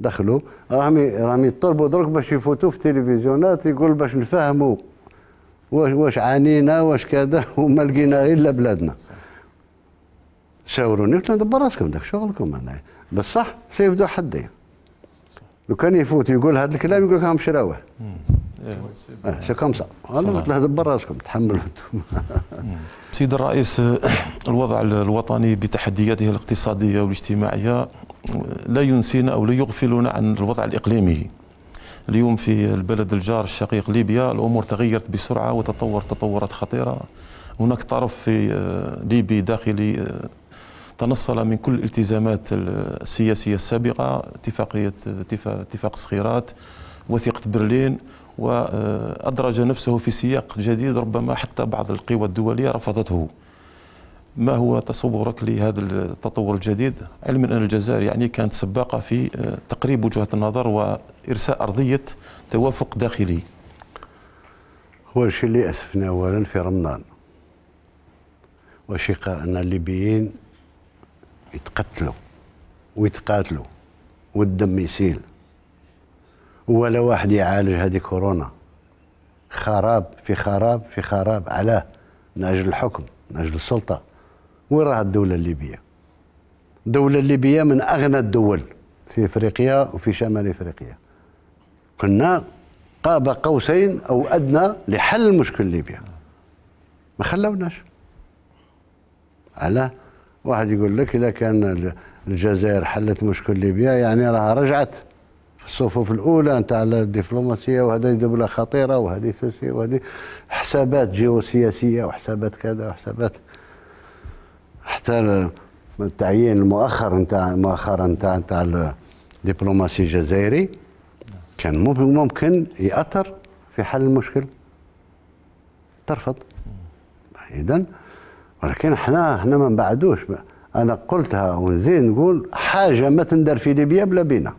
دخلوا راهم راهم يطلبوا درك باش يفوتوا في التلفزيونات يقول باش نفهموا واش واش عانينا واش كذا وما لقينا الا بلادنا شاوروني قلت لهم دبر راسكم داك شغلكم انا بصح سيفدوا حدي لو كان يفوت يقول هذا الكلام يقول لك راهم شراوه سي كوم سا قلت له دبر راسكم تحملوا انتم سيد الرئيس الوضع الوطني بتحدياته الاقتصاديه والاجتماعيه لا ينسينا أو لا يغفلنا عن الوضع الإقليمي اليوم في البلد الجار الشقيق ليبيا الأمور تغيرت بسرعة وتطورت تطورات خطيرة هناك طرف في آه، ليبي داخلي آه، تنصل من كل الالتزامات السياسية السابقة اتفاقية آه، اتفاق صخيرات وثيقة برلين وأدرج نفسه في سياق جديد ربما حتى بعض القوى الدولية رفضته ما هو تصورك لهذا التطور الجديد علما أن الجزائر يعني كانت سباقة في آه، تقريب وجهة النظر وإرساء أرضية توافق داخلي هو الشيء اللي أسفنا أولا في رمضان ان الليبيين يتقتلوا ويتقاتلوا والدم يسيل ولا واحد يعالج هذه كورونا خراب في خراب في خراب علاه من أجل الحكم من أجل السلطة وين راها الدولة الليبية الدولة الليبية من أغنى الدول في إفريقيا وفي شمال إفريقيا كنا قاب قوسين أو أدنى لحل المشكل ليبيا ما خلوناش على واحد يقول لك إذا كان الجزائر حلت مشكل ليبيا يعني راها رجعت في الصفوف الأولى نتاع الدبلوماسية وهذه دولة خطيرة وهذه سياسية وهذه حسابات جيوسياسية وحسابات كذا وحسابات حتى التعيين المؤخر نتاع مؤخرا نتاع نتاع الدبلوماسي الجزائري كان ممكن يأثر في حل المشكل ترفض اذا ولكن احنا احنا ما نبعدوش انا قلتها ونزيد نقول حاجه ما تندر في ليبيا بلا بينا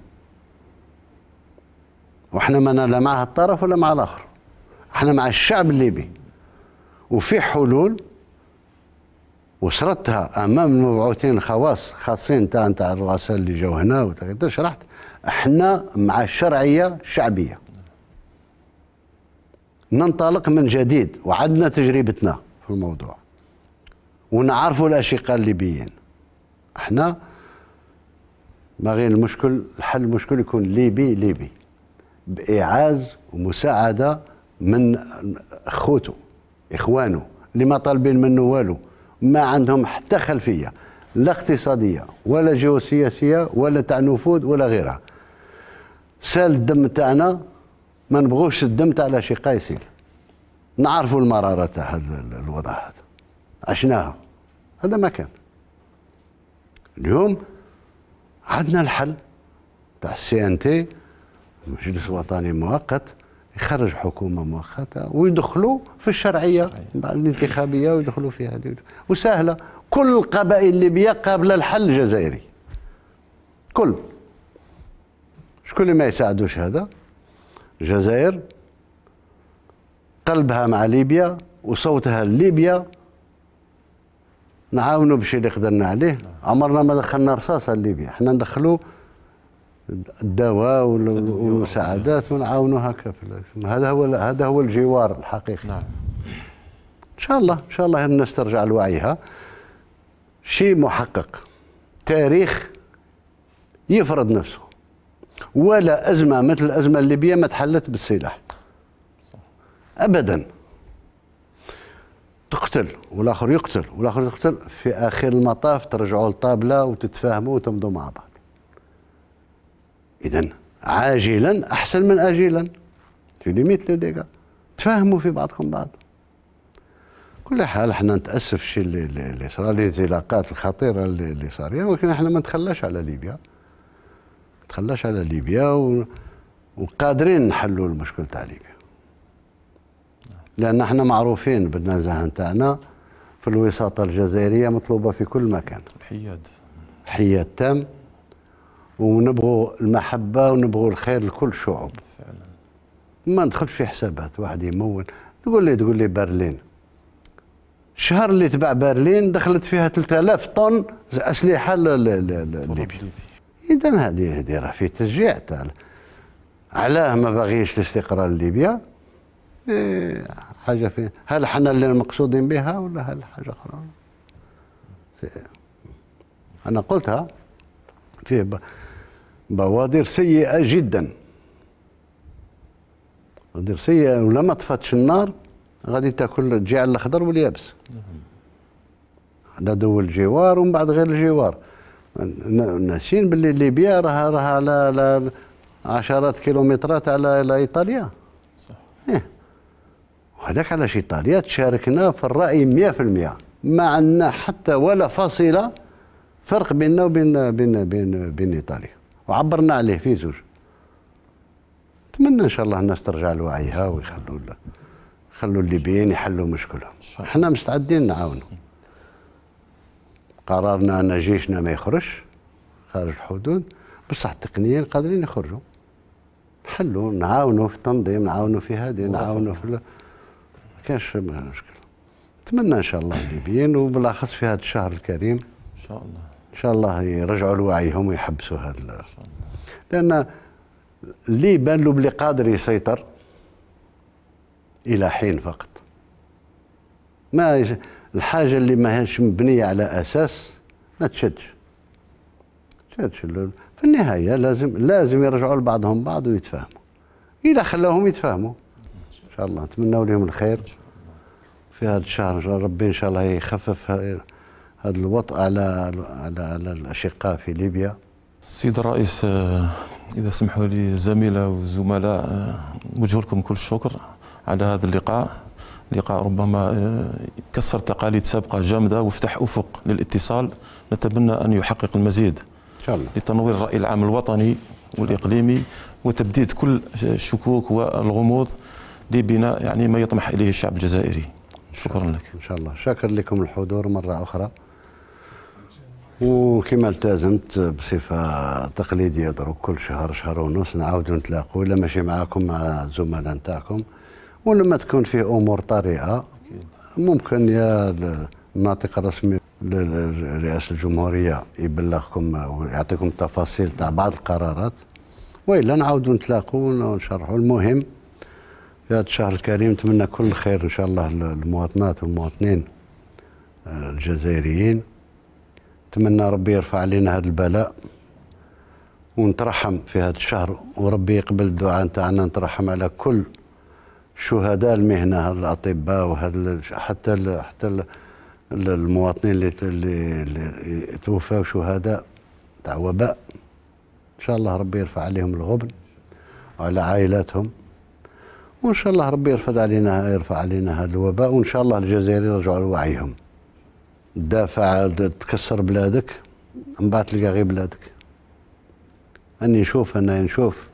واحنا ما لا مع الطرف ولا مع الاخر احنا مع الشعب الليبي وفي حلول وصرتها امام المبعوثين خواص خاصين تاع تاع الرؤساء اللي جاو هنا شرحت احنا مع الشرعيه الشعبيه ننطلق من جديد وعدنا تجربتنا في الموضوع ونعرفوا الاشقاء الليبيين احنا ما غير المشكل الحل المشكل يكون ليبي ليبي باعاز ومساعده من اخوته اخوانه اللي ما طالبين منه والو ما عندهم حتى خلفيه لا اقتصاديه ولا جيوسياسيه ولا تاع نفوذ ولا غيرها سال الدم تاعنا ما نبغوش الدم تاع شي يسيل نعرفوا المراره تاع هذا الوضع هذا عشناها هذا ما كان اليوم عندنا الحل تاع السي ان تي مجلس وطني مؤقت يخرج حكومة مؤقتة ويدخلوا في الشرعية الانتخابية ويدخلوا في هذه وسهلة كل القبائل الليبية قابلة الحل الجزائري كل شكون اللي ما يساعدوش هذا الجزائر قلبها مع ليبيا وصوتها لليبيا نعاونوا بشي اللي قدرنا عليه عمرنا ما دخلنا رصاصه لليبيا حنا ندخلوا الدواء والمساعدات ونعاونوا هكا هذا هو هذا هو الجوار الحقيقي نعم ان شاء الله ان شاء الله الناس ترجع لوعيها شيء محقق تاريخ يفرض نفسه ولا ازمه مثل الازمه الليبيه ما تحلت بالسلاح ابدا تقتل والاخر يقتل والاخر يقتل في اخر المطاف ترجعوا للطابله وتتفاهموا وتمضوا مع بعض اذا عاجلا احسن من اجلا تو ليميت لو ديكا تفاهموا في بعضكم بعض كل حال احنا نتاسف الشيء اللي, اللي صار الانزلاقات الخطيره اللي, اللي صاريه ولكن احنا ما نتخلاش على ليبيا ما نتخلاش على ليبيا و... وقادرين نحلوا المشكل تاع ليبيا لان احنا معروفين بالنزاهه تاعنا في الوساطه الجزائريه مطلوبه في كل مكان الحياد حياد تام ونبغوا المحبة ونبغوا الخير لكل شعوب فعلا. ما ندخلش في حسابات واحد يمول تقول لي تقول لي برلين الشهر اللي تبع برلين دخلت فيها 3000 طن أسلحة لليبيا إذا هذه هذه راه في تشجيع تاع علاه ما باغيش الاستقرار ليبيا حاجة في هل حنا اللي مقصودين بها ولا هل حاجة أخرى أنا قلتها في بوادر سيئة جدا بوادر سيئة ولما طفاتش النار غادي تاكل تجي على الاخضر واليابس على دول الجوار ومن بعد غير الجوار ناسين باللي ليبيا راها راها على على عشرات كيلومترات على على ايطاليا صح إيه. وهذاك علاش ايطاليا تشاركنا في الراي 100% ما عندنا حتى ولا فاصله فرق بيننا وبين بين بين بين ايطاليا وعبرنا عليه في زوج نتمنى ان شاء الله الناس ترجع لوعيها ويخلوا يخلوا الليبيين يحلوا مشكلهم احنا مستعدين نعاونوا قررنا ان جيشنا ما يخرجش خارج الحدود بصح التقنيين قادرين يخرجوا نحلوا نعاونوا في التنظيم نعاونوا في هذه نعاونوا في ما كانش مشكل نتمنى ان شاء الله الليبيين وبالاخص في هذا الشهر الكريم ان شاء الله ان شاء الله يرجعوا لوعيهم ويحبسوا هذا لان اللي يبان له بلي قادر يسيطر الى حين فقط ما الحاجه اللي ماهيش مبنيه على اساس ما تشدش تشدش في النهايه لازم لازم يرجعوا لبعضهم بعض ويتفاهموا الى خلاهم يتفاهموا ان شاء الله نتمنوا لهم الخير في هذا الشهر ربي ان شاء الله يخفف هذا الوطء على على على الاشقاء في ليبيا سيد الرئيس آه، اذا سمحوا لي الزميله والزملاء نوجه آه، لكم كل الشكر على هذا اللقاء لقاء ربما آه، كسر تقاليد سابقه جامده وفتح افق للاتصال نتمنى ان يحقق المزيد ان شاء الله لتنوير الراي العام الوطني والاقليمي وتبديد كل الشكوك والغموض لبناء يعني ما يطمح اليه الشعب الجزائري شكرا لك ان شاء الله شكرا لكم الحضور مره اخرى وكما التزمت بصفه تقليديه دروك كل شهر شهر ونص نعاودوا نتلاقوا لا ماشي معاكم مع الزملاء نتاعكم ولما تكون فيه امور طارئه ممكن يا الناطق الرسمي لرئاسه الجمهوريه يبلغكم ويعطيكم التفاصيل تاع بعض القرارات والا نعاودوا نتلاقوا ونشرحوا المهم في هذا الشهر الكريم نتمنى كل خير ان شاء الله للمواطنات والمواطنين آه، الجزائريين نتمنى ربي يرفع علينا هذا البلاء ونترحم في هذا الشهر وربي يقبل الدعاء نتاعنا نترحم على كل شهداء المهنه هاد الاطباء وهاد حتى الـ حتى الـ المواطنين اللي اللي توفوا شهداء تاع وباء ان شاء الله ربي يرفع عليهم الغبن وعلى عائلاتهم وان شاء الله ربي يرفع علينا يرفع علينا هذا الوباء وان شاء الله الجزائر يرجعوا لوعيهم دافع تكسر بلادك من بعد تلقى غير بلادك اني نشوف انا نشوف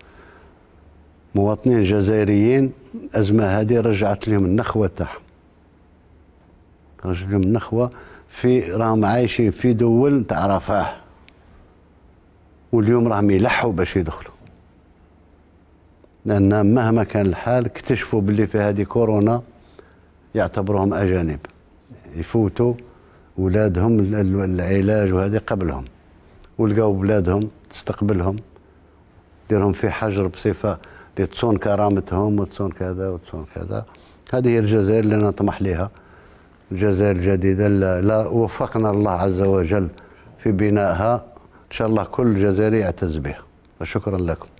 مواطنين جزائريين الازمه هذه رجعت لهم النخوه تاعهم رجعت لهم النخوه في راهم عايشين في دول تاع رفاه واليوم راهم يلحوا باش يدخلوا لان مهما كان الحال اكتشفوا باللي في هذه كورونا يعتبروهم اجانب يفوتوا ولادهم العلاج وهذه قبلهم ولقاو بلادهم تستقبلهم ديرهم في حجر بصفه لتصون كرامتهم وتصون كذا وتصون كذا هذه هي الجزائر اللي نطمح لها الجزائر الجديدة لا وفقنا الله عز وجل في بنائها إن شاء الله كل جزائري يعتز بها وشكرا لكم